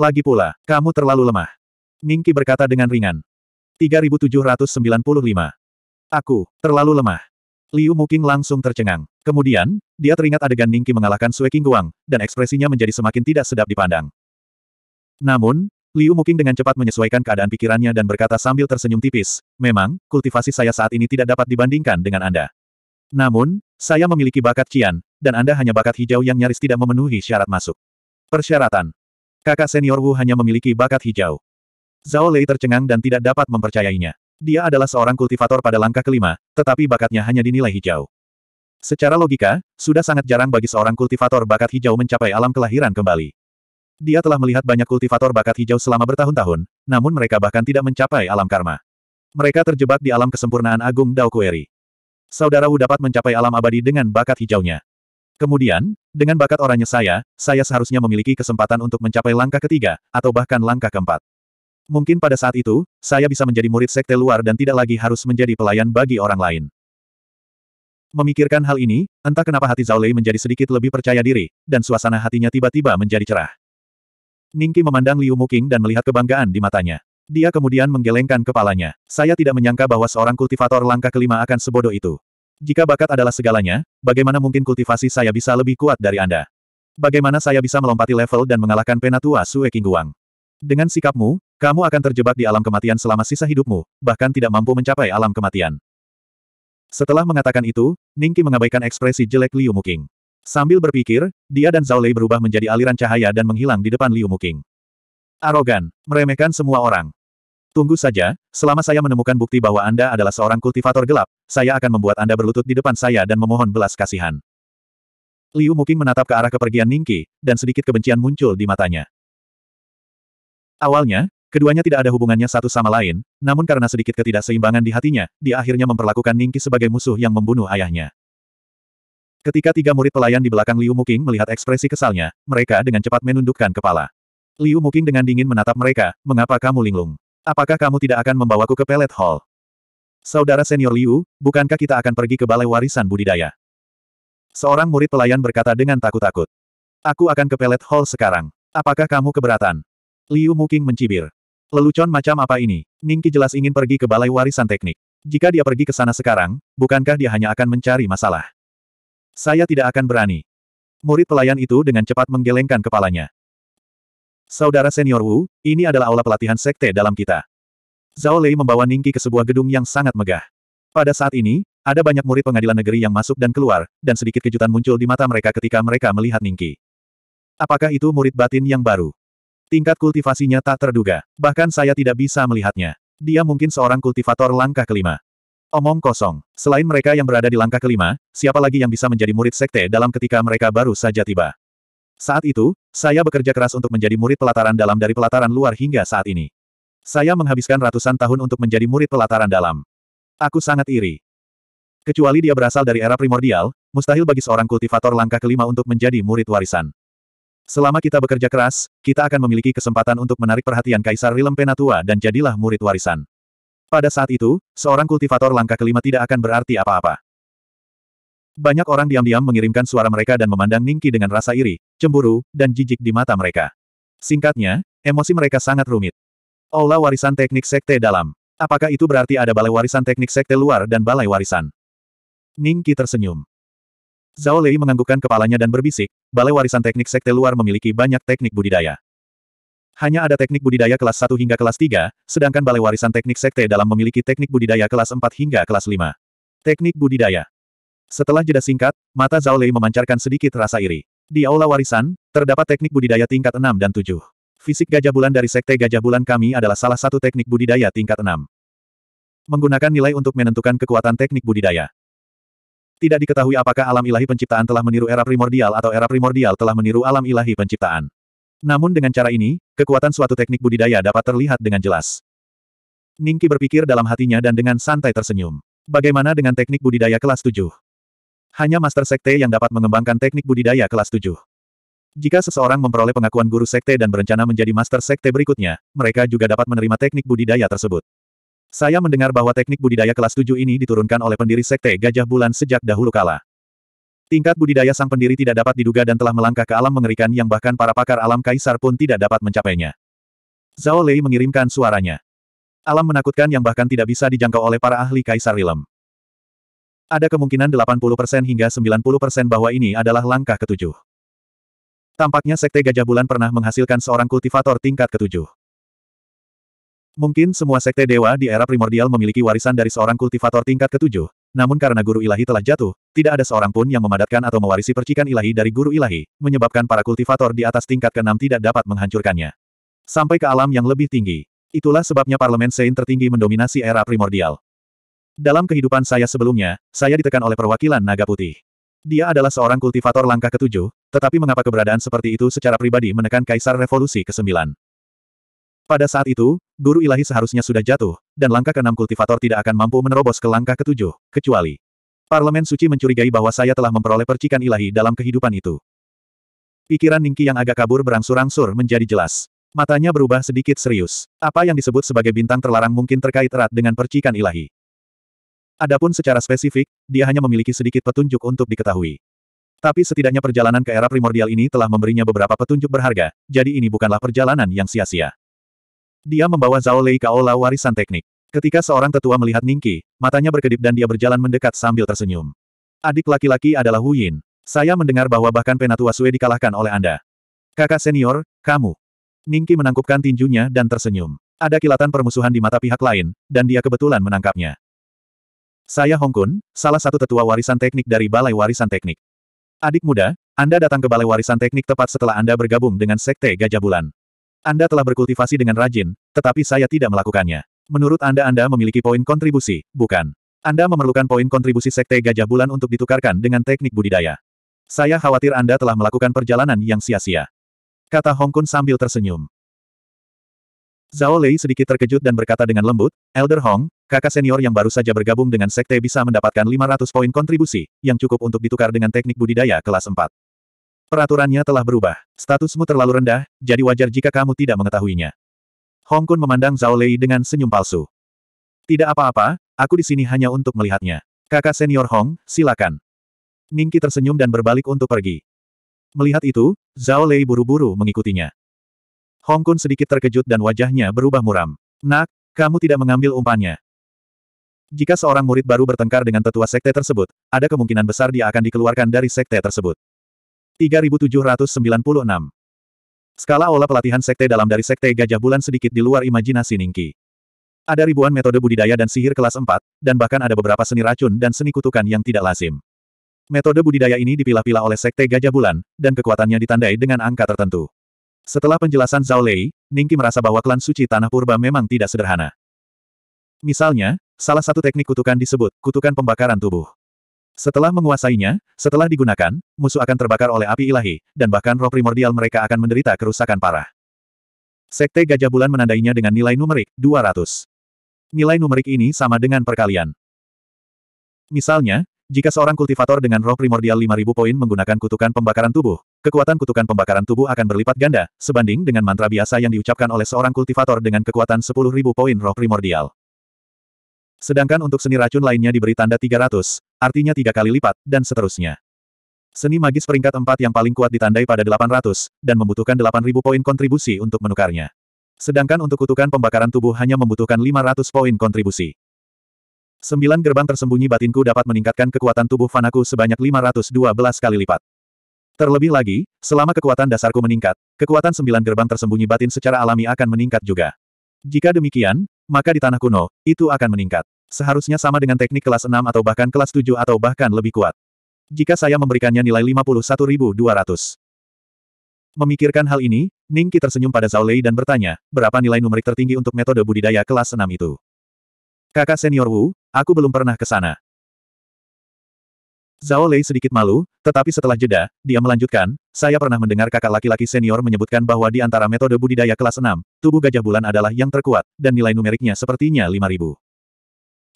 Lagi pula, kamu terlalu lemah. Ningki berkata dengan ringan. 3795. Aku, terlalu lemah. Liu Muking langsung tercengang. Kemudian, dia teringat adegan Ningki mengalahkan Sue Qingguang, dan ekspresinya menjadi semakin tidak sedap dipandang. Namun, Liu Muking dengan cepat menyesuaikan keadaan pikirannya dan berkata sambil tersenyum tipis, memang, kultivasi saya saat ini tidak dapat dibandingkan dengan Anda. Namun, saya memiliki bakat Qian, dan Anda hanya bakat hijau yang nyaris tidak memenuhi syarat masuk. Persyaratan. Kakak senior Wu hanya memiliki bakat hijau. Zhao Lei tercengang dan tidak dapat mempercayainya. Dia adalah seorang kultivator pada langkah kelima, tetapi bakatnya hanya dinilai hijau. Secara logika, sudah sangat jarang bagi seorang kultivator bakat hijau mencapai alam kelahiran kembali. Dia telah melihat banyak kultivator bakat hijau selama bertahun-tahun, namun mereka bahkan tidak mencapai alam karma. Mereka terjebak di alam kesempurnaan agung Dao Kueri. Saudara Wu dapat mencapai alam abadi dengan bakat hijaunya. Kemudian, dengan bakat orangnya saya, saya seharusnya memiliki kesempatan untuk mencapai langkah ketiga, atau bahkan langkah keempat. Mungkin pada saat itu, saya bisa menjadi murid sekte luar dan tidak lagi harus menjadi pelayan bagi orang lain. Memikirkan hal ini, entah kenapa hati Zhao Lei menjadi sedikit lebih percaya diri, dan suasana hatinya tiba-tiba menjadi cerah. Ningki memandang Liu Muking dan melihat kebanggaan di matanya. Dia kemudian menggelengkan kepalanya. Saya tidak menyangka bahwa seorang kultivator langkah kelima akan sebodoh itu. Jika bakat adalah segalanya, bagaimana mungkin kultivasi saya bisa lebih kuat dari Anda? Bagaimana saya bisa melompati level dan mengalahkan penatua Sue Kingguang? Dengan sikapmu, kamu akan terjebak di alam kematian selama sisa hidupmu, bahkan tidak mampu mencapai alam kematian. Setelah mengatakan itu, Ningki mengabaikan ekspresi jelek Liu Muking. Sambil berpikir, dia dan Zhao Lei berubah menjadi aliran cahaya dan menghilang di depan Liu Muking. Arogan, meremehkan semua orang. Tunggu saja, selama saya menemukan bukti bahwa Anda adalah seorang kultivator gelap, saya akan membuat Anda berlutut di depan saya dan memohon belas kasihan. Liu Muking menatap ke arah kepergian Ningki, dan sedikit kebencian muncul di matanya. Awalnya, keduanya tidak ada hubungannya satu sama lain, namun karena sedikit ketidakseimbangan di hatinya, dia akhirnya memperlakukan Ningki sebagai musuh yang membunuh ayahnya. Ketika tiga murid pelayan di belakang Liu Muking melihat ekspresi kesalnya, mereka dengan cepat menundukkan kepala. Liu Muking dengan dingin menatap mereka, mengapa kamu linglung? Apakah kamu tidak akan membawaku ke pelet hall? Saudara senior Liu, bukankah kita akan pergi ke balai warisan budidaya? Seorang murid pelayan berkata dengan takut-takut. Aku akan ke pelet hall sekarang. Apakah kamu keberatan? Liu Muking mencibir. Lelucon macam apa ini? Ningki jelas ingin pergi ke balai warisan teknik. Jika dia pergi ke sana sekarang, bukankah dia hanya akan mencari masalah? Saya tidak akan berani. Murid pelayan itu dengan cepat menggelengkan kepalanya. Saudara senior Wu, ini adalah aula pelatihan sekte dalam kita. Zhao Lei membawa Ningki ke sebuah gedung yang sangat megah. Pada saat ini, ada banyak murid pengadilan negeri yang masuk dan keluar, dan sedikit kejutan muncul di mata mereka ketika mereka melihat Ningki. Apakah itu murid batin yang baru? Tingkat kultivasinya tak terduga, bahkan saya tidak bisa melihatnya. Dia mungkin seorang kultivator langkah kelima. Omong kosong. Selain mereka yang berada di langkah kelima, siapa lagi yang bisa menjadi murid sekte dalam ketika mereka baru saja tiba? Saat itu, saya bekerja keras untuk menjadi murid pelataran dalam dari pelataran luar hingga saat ini. Saya menghabiskan ratusan tahun untuk menjadi murid pelataran dalam. Aku sangat iri. Kecuali dia berasal dari era primordial, mustahil bagi seorang kultivator langkah kelima untuk menjadi murid warisan. Selama kita bekerja keras, kita akan memiliki kesempatan untuk menarik perhatian Kaisar Rilem Penatua dan jadilah murid warisan. Pada saat itu, seorang kultivator langkah kelima tidak akan berarti apa-apa. Banyak orang diam-diam mengirimkan suara mereka dan memandang Ningki dengan rasa iri, cemburu, dan jijik di mata mereka. Singkatnya, emosi mereka sangat rumit. Aula warisan teknik sekte dalam. Apakah itu berarti ada balai warisan teknik sekte luar dan balai warisan? Ningki tersenyum. Zhao Lei menganggukkan kepalanya dan berbisik, balai warisan teknik sekte luar memiliki banyak teknik budidaya. Hanya ada teknik budidaya kelas 1 hingga kelas 3, sedangkan balai warisan teknik sekte dalam memiliki teknik budidaya kelas 4 hingga kelas 5. Teknik budidaya. Setelah jeda singkat, mata Zhao Lei memancarkan sedikit rasa iri. Di aula warisan, terdapat teknik budidaya tingkat 6 dan 7. Fisik gajah bulan dari sekte gajah bulan kami adalah salah satu teknik budidaya tingkat 6. Menggunakan nilai untuk menentukan kekuatan teknik budidaya. Tidak diketahui apakah alam ilahi penciptaan telah meniru era primordial atau era primordial telah meniru alam ilahi penciptaan. Namun dengan cara ini, kekuatan suatu teknik budidaya dapat terlihat dengan jelas. Ningki berpikir dalam hatinya dan dengan santai tersenyum. Bagaimana dengan teknik budidaya kelas 7? Hanya Master Sekte yang dapat mengembangkan teknik budidaya kelas 7. Jika seseorang memperoleh pengakuan guru sekte dan berencana menjadi master sekte berikutnya, mereka juga dapat menerima teknik budidaya tersebut. Saya mendengar bahwa teknik budidaya kelas 7 ini diturunkan oleh pendiri sekte Gajah Bulan sejak dahulu kala. Tingkat budidaya sang pendiri tidak dapat diduga dan telah melangkah ke alam mengerikan yang bahkan para pakar alam kaisar pun tidak dapat mencapainya. Zhao Lei mengirimkan suaranya. Alam menakutkan yang bahkan tidak bisa dijangkau oleh para ahli kaisar Rilem. Ada kemungkinan 80% hingga 90% bahwa ini adalah langkah ketujuh. Tampaknya Sekte Gajah Bulan pernah menghasilkan seorang kultivator tingkat ketujuh. Mungkin semua sekte dewa di era primordial memiliki warisan dari seorang kultivator tingkat ketujuh, namun karena guru ilahi telah jatuh, tidak ada seorang pun yang memadatkan atau mewarisi percikan ilahi dari guru ilahi, menyebabkan para kultivator di atas tingkat keenam tidak dapat menghancurkannya. Sampai ke alam yang lebih tinggi. Itulah sebabnya parlemen Sein tertinggi mendominasi era primordial. Dalam kehidupan saya sebelumnya, saya ditekan oleh perwakilan naga putih. Dia adalah seorang kultivator langkah ketujuh, tetapi mengapa keberadaan seperti itu secara pribadi menekan Kaisar Revolusi ke-9? Pada saat itu, guru ilahi seharusnya sudah jatuh, dan langkah keenam kultivator tidak akan mampu menerobos ke langkah ketujuh, kecuali. Parlemen suci mencurigai bahwa saya telah memperoleh percikan ilahi dalam kehidupan itu. Pikiran Ningki yang agak kabur berangsur-angsur menjadi jelas. Matanya berubah sedikit serius. Apa yang disebut sebagai bintang terlarang mungkin terkait erat dengan percikan ilahi. Adapun secara spesifik, dia hanya memiliki sedikit petunjuk untuk diketahui. Tapi setidaknya perjalanan ke era primordial ini telah memberinya beberapa petunjuk berharga, jadi ini bukanlah perjalanan yang sia-sia. Dia membawa Zhao Lei ke Kaola warisan teknik. Ketika seorang tetua melihat Ningki, matanya berkedip dan dia berjalan mendekat sambil tersenyum. Adik laki-laki adalah Hu Yin. Saya mendengar bahwa bahkan penatua Sue dikalahkan oleh Anda. Kakak senior, kamu. Ningki menangkupkan tinjunya dan tersenyum. Ada kilatan permusuhan di mata pihak lain, dan dia kebetulan menangkapnya. Saya Hong Kun, salah satu tetua warisan teknik dari Balai Warisan Teknik. Adik muda, Anda datang ke Balai Warisan Teknik tepat setelah Anda bergabung dengan Sekte Gajah Bulan. Anda telah berkultivasi dengan rajin, tetapi saya tidak melakukannya. Menurut Anda Anda memiliki poin kontribusi, bukan? Anda memerlukan poin kontribusi Sekte Gajah Bulan untuk ditukarkan dengan teknik budidaya. Saya khawatir Anda telah melakukan perjalanan yang sia-sia. Kata Hong Kun sambil tersenyum. Zhao Lei sedikit terkejut dan berkata dengan lembut, Elder Hong, kakak senior yang baru saja bergabung dengan sekte bisa mendapatkan 500 poin kontribusi, yang cukup untuk ditukar dengan teknik budidaya kelas 4. Peraturannya telah berubah. Statusmu terlalu rendah, jadi wajar jika kamu tidak mengetahuinya. Hong Kun memandang Zhao Lei dengan senyum palsu. Tidak apa-apa, aku di sini hanya untuk melihatnya. Kakak senior Hong, silakan. Ningki tersenyum dan berbalik untuk pergi. Melihat itu, Zhao Lei buru-buru mengikutinya. Hong Kun sedikit terkejut dan wajahnya berubah muram. Nak, kamu tidak mengambil umpannya. Jika seorang murid baru bertengkar dengan tetua sekte tersebut, ada kemungkinan besar dia akan dikeluarkan dari sekte tersebut. 3796. Skala olah pelatihan sekte dalam dari sekte Gajah Bulan sedikit di luar imajinasi Ningki. Ada ribuan metode budidaya dan sihir kelas 4, dan bahkan ada beberapa seni racun dan seni kutukan yang tidak lazim. Metode budidaya ini dipilah-pilah oleh sekte Gajah Bulan, dan kekuatannya ditandai dengan angka tertentu. Setelah penjelasan Zhao Lei, Ningki merasa bahwa klan suci Tanah Purba memang tidak sederhana. Misalnya, salah satu teknik kutukan disebut, kutukan pembakaran tubuh. Setelah menguasainya, setelah digunakan, musuh akan terbakar oleh api ilahi, dan bahkan roh primordial mereka akan menderita kerusakan parah. Sekte Gajah Bulan menandainya dengan nilai numerik, 200. Nilai numerik ini sama dengan perkalian. Misalnya, jika seorang kultivator dengan roh primordial 5000 poin menggunakan kutukan pembakaran tubuh, kekuatan kutukan pembakaran tubuh akan berlipat ganda, sebanding dengan mantra biasa yang diucapkan oleh seorang kultivator dengan kekuatan 10.000 poin roh primordial. Sedangkan untuk seni racun lainnya diberi tanda 300, artinya tiga kali lipat, dan seterusnya. Seni magis peringkat 4 yang paling kuat ditandai pada 800, dan membutuhkan 8000 poin kontribusi untuk menukarnya. Sedangkan untuk kutukan pembakaran tubuh hanya membutuhkan 500 poin kontribusi. Sembilan gerbang tersembunyi batinku dapat meningkatkan kekuatan tubuh fanaku sebanyak 512 kali lipat. Terlebih lagi, selama kekuatan dasarku meningkat, kekuatan sembilan gerbang tersembunyi batin secara alami akan meningkat juga. Jika demikian, maka di tanah kuno, itu akan meningkat. Seharusnya sama dengan teknik kelas 6 atau bahkan kelas 7 atau bahkan lebih kuat. Jika saya memberikannya nilai 51.200. Memikirkan hal ini, Ningki tersenyum pada Zhao Lei dan bertanya, berapa nilai numerik tertinggi untuk metode budidaya kelas 6 itu? Kakak senior Wu, aku belum pernah ke sana. Zhao Lei sedikit malu, tetapi setelah jeda, dia melanjutkan, saya pernah mendengar kakak laki-laki senior menyebutkan bahwa di antara metode budidaya kelas 6, tubuh gajah bulan adalah yang terkuat, dan nilai numeriknya sepertinya 5000.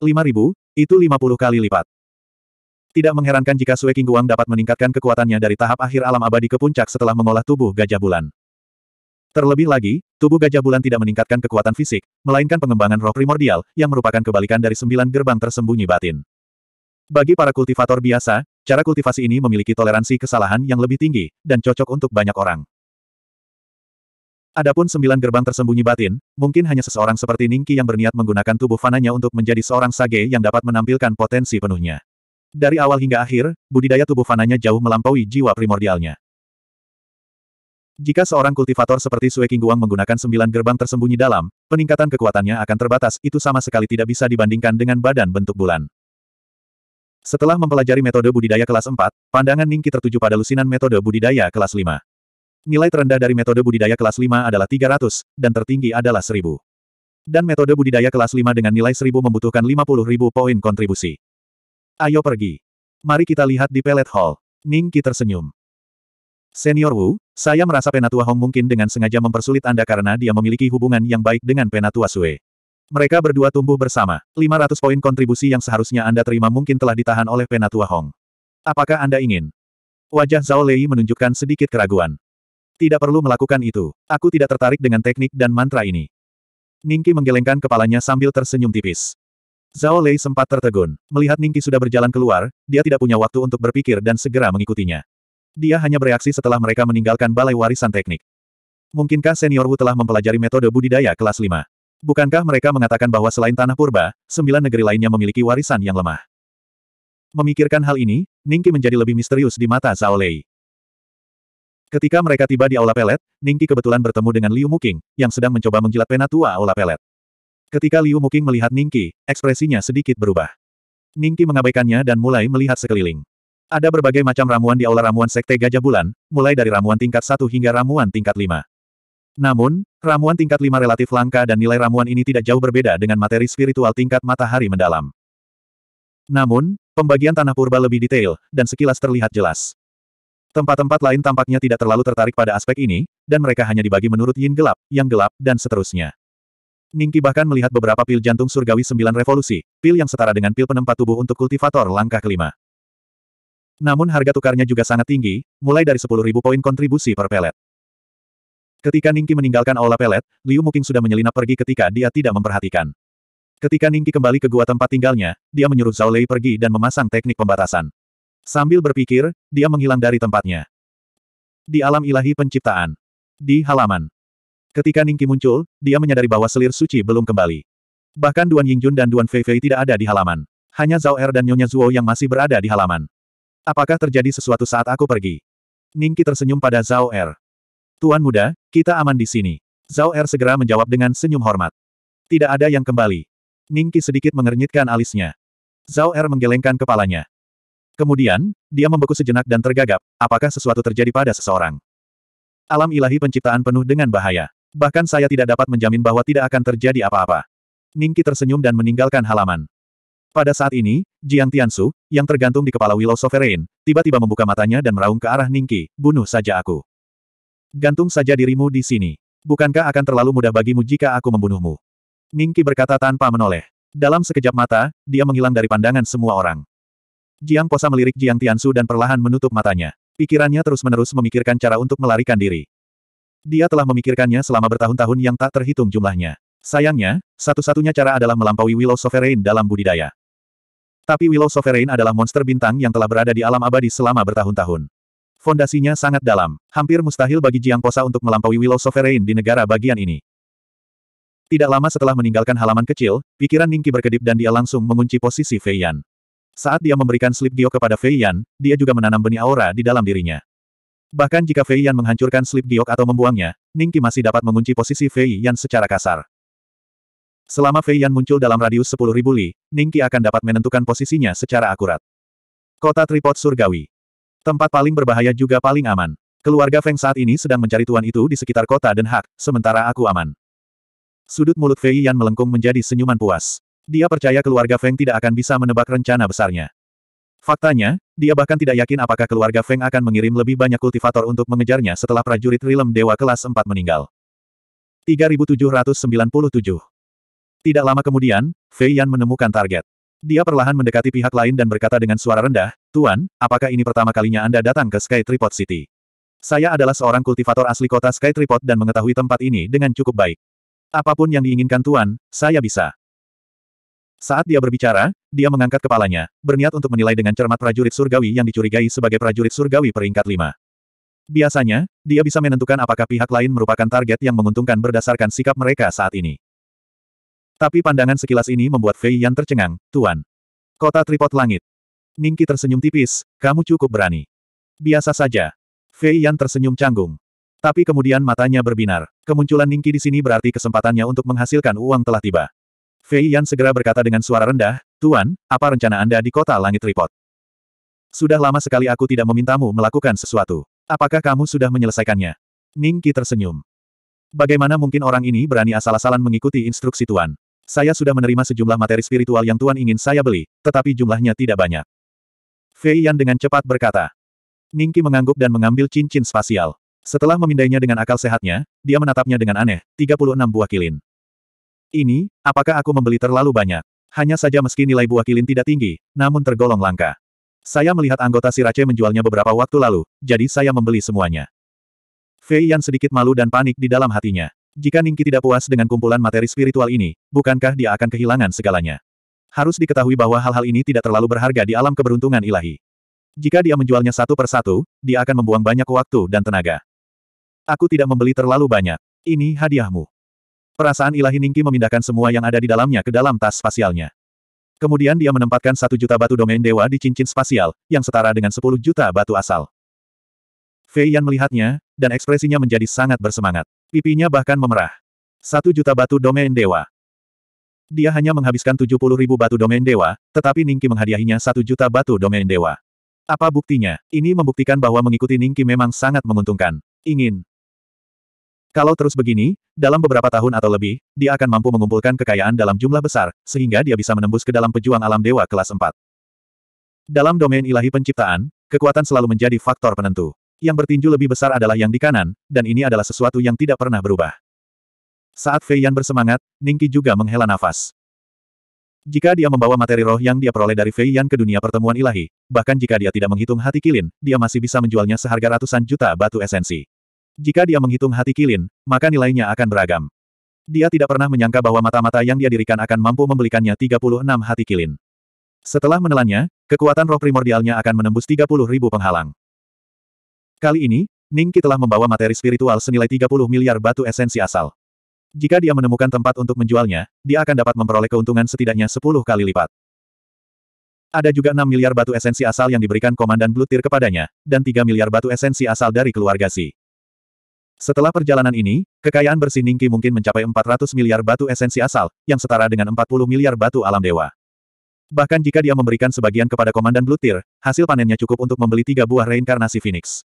5000, itu 50 kali lipat. Tidak mengherankan jika Sue Guang dapat meningkatkan kekuatannya dari tahap akhir alam abadi ke puncak setelah mengolah tubuh gajah bulan. Terlebih lagi, tubuh gajah bulan tidak meningkatkan kekuatan fisik, melainkan pengembangan roh primordial, yang merupakan kebalikan dari sembilan gerbang tersembunyi batin. Bagi para kultivator biasa, cara kultivasi ini memiliki toleransi kesalahan yang lebih tinggi, dan cocok untuk banyak orang. Adapun sembilan gerbang tersembunyi batin, mungkin hanya seseorang seperti Ningki yang berniat menggunakan tubuh fananya untuk menjadi seorang sage yang dapat menampilkan potensi penuhnya. Dari awal hingga akhir, budidaya tubuh fananya jauh melampaui jiwa primordialnya. Jika seorang kultivator seperti Sue Kingguang menggunakan sembilan gerbang tersembunyi dalam, peningkatan kekuatannya akan terbatas, itu sama sekali tidak bisa dibandingkan dengan badan bentuk bulan. Setelah mempelajari metode budidaya kelas 4, pandangan Ningki tertuju pada lusinan metode budidaya kelas 5. Nilai terendah dari metode budidaya kelas 5 adalah 300, dan tertinggi adalah 1000. Dan metode budidaya kelas 5 dengan nilai 1000 membutuhkan 50.000 poin kontribusi. Ayo pergi. Mari kita lihat di pelet hall. Ningki tersenyum. Senior Wu, saya merasa Penatua Hong mungkin dengan sengaja mempersulit Anda karena dia memiliki hubungan yang baik dengan Penatua Sue. Mereka berdua tumbuh bersama. 500 poin kontribusi yang seharusnya Anda terima mungkin telah ditahan oleh Penatua Hong. Apakah Anda ingin? Wajah Zhao Lei menunjukkan sedikit keraguan. Tidak perlu melakukan itu. Aku tidak tertarik dengan teknik dan mantra ini. Ningki menggelengkan kepalanya sambil tersenyum tipis. Zhao Lei sempat tertegun. Melihat Ningki sudah berjalan keluar, dia tidak punya waktu untuk berpikir dan segera mengikutinya. Dia hanya bereaksi setelah mereka meninggalkan balai warisan teknik. Mungkinkah senior Wu telah mempelajari metode budidaya kelas 5? Bukankah mereka mengatakan bahwa selain tanah purba, sembilan negeri lainnya memiliki warisan yang lemah? Memikirkan hal ini, Ningki menjadi lebih misterius di mata Zhao Lei. Ketika mereka tiba di Aula Pelet, Ningki kebetulan bertemu dengan Liu Muking, yang sedang mencoba menjilat pena tua Aula Pelet. Ketika Liu Muking melihat Ningki, ekspresinya sedikit berubah. Ningki mengabaikannya dan mulai melihat sekeliling. Ada berbagai macam ramuan di Aula Ramuan Sekte Gajah Bulan, mulai dari ramuan tingkat 1 hingga ramuan tingkat 5. Namun, ramuan tingkat 5 relatif langka dan nilai ramuan ini tidak jauh berbeda dengan materi spiritual tingkat matahari mendalam. Namun, pembagian tanah purba lebih detail, dan sekilas terlihat jelas. Tempat-tempat lain tampaknya tidak terlalu tertarik pada aspek ini, dan mereka hanya dibagi menurut yin gelap, yang gelap, dan seterusnya. Ningki bahkan melihat beberapa pil jantung surgawi sembilan revolusi, pil yang setara dengan pil penempat tubuh untuk kultivator langkah kelima. Namun harga tukarnya juga sangat tinggi, mulai dari 10.000 poin kontribusi per pelet. Ketika Ningki meninggalkan aula pelet, Liu Muking sudah menyelinap pergi ketika dia tidak memperhatikan. Ketika Ningki kembali ke gua tempat tinggalnya, dia menyuruh Zhao Lei pergi dan memasang teknik pembatasan. Sambil berpikir, dia menghilang dari tempatnya. Di alam ilahi penciptaan. Di halaman. Ketika Ningki muncul, dia menyadari bahwa selir suci belum kembali. Bahkan Duan Yingjun dan Duan Feifei tidak ada di halaman. Hanya Zhao Er dan Nyonya Zuo yang masih berada di halaman. Apakah terjadi sesuatu saat aku pergi? Ningki tersenyum pada Zhao Er. Tuan muda, kita aman di sini. Zhao Er segera menjawab dengan senyum hormat. Tidak ada yang kembali. Ningki sedikit mengernyitkan alisnya. Zhao Er menggelengkan kepalanya. Kemudian, dia membeku sejenak dan tergagap, apakah sesuatu terjadi pada seseorang. Alam ilahi penciptaan penuh dengan bahaya. Bahkan saya tidak dapat menjamin bahwa tidak akan terjadi apa-apa. Ningki tersenyum dan meninggalkan halaman. Pada saat ini, Jiang Tiansu, yang tergantung di kepala Willow Sovereign, tiba-tiba membuka matanya dan meraung ke arah Ningki, bunuh saja aku. Gantung saja dirimu di sini. Bukankah akan terlalu mudah bagimu jika aku membunuhmu? Ningki berkata tanpa menoleh. Dalam sekejap mata, dia menghilang dari pandangan semua orang. Jiang Posa melirik Jiang Tiansu dan perlahan menutup matanya. Pikirannya terus-menerus memikirkan cara untuk melarikan diri. Dia telah memikirkannya selama bertahun-tahun yang tak terhitung jumlahnya. Sayangnya, satu-satunya cara adalah melampaui Willow Sovereign dalam budidaya. Tapi Willow Sovereign adalah monster bintang yang telah berada di alam abadi selama bertahun-tahun. Fondasinya sangat dalam, hampir mustahil bagi Jiang Posa untuk melampaui Willow Sovereign di negara bagian ini. Tidak lama setelah meninggalkan halaman kecil, pikiran Ningki berkedip dan dia langsung mengunci posisi Fei Yan. Saat dia memberikan slip Gio kepada Fei Yan, dia juga menanam benih aura di dalam dirinya. Bahkan jika Fei Yan menghancurkan slip Giok atau membuangnya, Ningki masih dapat mengunci posisi Fei Yan secara kasar. Selama Fei Yan muncul dalam radius 10.000 li, Ningki akan dapat menentukan posisinya secara akurat. Kota Tripod Surgawi Tempat paling berbahaya juga paling aman. Keluarga Feng saat ini sedang mencari tuan itu di sekitar kota Den Haag, sementara aku aman. Sudut mulut Fei Yan melengkung menjadi senyuman puas. Dia percaya keluarga Feng tidak akan bisa menebak rencana besarnya. Faktanya, dia bahkan tidak yakin apakah keluarga Feng akan mengirim lebih banyak kultivator untuk mengejarnya setelah prajurit Rilem Dewa kelas 4 meninggal. 3797 Tidak lama kemudian, Fei Yan menemukan target. Dia perlahan mendekati pihak lain dan berkata dengan suara rendah, Tuan, apakah ini pertama kalinya Anda datang ke Sky Tripod City? Saya adalah seorang kultivator asli kota Sky Tripod dan mengetahui tempat ini dengan cukup baik. Apapun yang diinginkan Tuan, saya bisa. Saat dia berbicara, dia mengangkat kepalanya, berniat untuk menilai dengan cermat prajurit surgawi yang dicurigai sebagai prajurit surgawi peringkat 5. Biasanya, dia bisa menentukan apakah pihak lain merupakan target yang menguntungkan berdasarkan sikap mereka saat ini. Tapi pandangan sekilas ini membuat Fei Yan tercengang, Tuan. Kota tripod langit. Ningki tersenyum tipis, kamu cukup berani. Biasa saja. Fei Yan tersenyum canggung. Tapi kemudian matanya berbinar. Kemunculan Ningki di sini berarti kesempatannya untuk menghasilkan uang telah tiba. Fei Yan segera berkata dengan suara rendah, Tuan, apa rencana Anda di kota langit tripod? Sudah lama sekali aku tidak memintamu melakukan sesuatu. Apakah kamu sudah menyelesaikannya? Ningki tersenyum. Bagaimana mungkin orang ini berani asal-asalan mengikuti instruksi Tuan? Saya sudah menerima sejumlah materi spiritual yang Tuan ingin saya beli, tetapi jumlahnya tidak banyak. Fei Yan dengan cepat berkata. Ningki mengangguk dan mengambil cincin spasial. Setelah memindainya dengan akal sehatnya, dia menatapnya dengan aneh, 36 buah kilin. Ini, apakah aku membeli terlalu banyak? Hanya saja meski nilai buah kilin tidak tinggi, namun tergolong langka. Saya melihat anggota Sirace menjualnya beberapa waktu lalu, jadi saya membeli semuanya. Fei Yan sedikit malu dan panik di dalam hatinya. Jika Ningki tidak puas dengan kumpulan materi spiritual ini, bukankah dia akan kehilangan segalanya? Harus diketahui bahwa hal-hal ini tidak terlalu berharga di alam keberuntungan ilahi. Jika dia menjualnya satu persatu, dia akan membuang banyak waktu dan tenaga. Aku tidak membeli terlalu banyak. Ini hadiahmu. Perasaan ilahi Ningki memindahkan semua yang ada di dalamnya ke dalam tas spasialnya. Kemudian dia menempatkan satu juta batu domain dewa di cincin spasial, yang setara dengan sepuluh juta batu asal. Fei Yan melihatnya, dan ekspresinya menjadi sangat bersemangat. Pipinya bahkan memerah. Satu juta batu domain dewa. Dia hanya menghabiskan tujuh puluh ribu batu domain dewa, tetapi Ningki menghadiahinya satu juta batu domain dewa. Apa buktinya? Ini membuktikan bahwa mengikuti Ningki memang sangat menguntungkan. Ingin. Kalau terus begini, dalam beberapa tahun atau lebih, dia akan mampu mengumpulkan kekayaan dalam jumlah besar, sehingga dia bisa menembus ke dalam pejuang alam dewa kelas 4. Dalam domain ilahi penciptaan, kekuatan selalu menjadi faktor penentu yang bertinju lebih besar adalah yang di kanan, dan ini adalah sesuatu yang tidak pernah berubah. Saat Fei Yan bersemangat, Ningki juga menghela nafas. Jika dia membawa materi roh yang dia peroleh dari Fei Yan ke dunia pertemuan ilahi, bahkan jika dia tidak menghitung hati kilin, dia masih bisa menjualnya seharga ratusan juta batu esensi. Jika dia menghitung hati kilin, maka nilainya akan beragam. Dia tidak pernah menyangka bahwa mata-mata yang dia dirikan akan mampu membelikannya 36 hati kilin. Setelah menelannya, kekuatan roh primordialnya akan menembus 30 ribu penghalang. Kali ini, Ningki telah membawa materi spiritual senilai 30 miliar batu esensi asal. Jika dia menemukan tempat untuk menjualnya, dia akan dapat memperoleh keuntungan setidaknya 10 kali lipat. Ada juga 6 miliar batu esensi asal yang diberikan Komandan Blutir kepadanya, dan 3 miliar batu esensi asal dari keluarga Si. Setelah perjalanan ini, kekayaan bersih Ningki mungkin mencapai 400 miliar batu esensi asal, yang setara dengan 40 miliar batu alam dewa. Bahkan jika dia memberikan sebagian kepada Komandan Blutir, hasil panennya cukup untuk membeli tiga buah reinkarnasi Phoenix.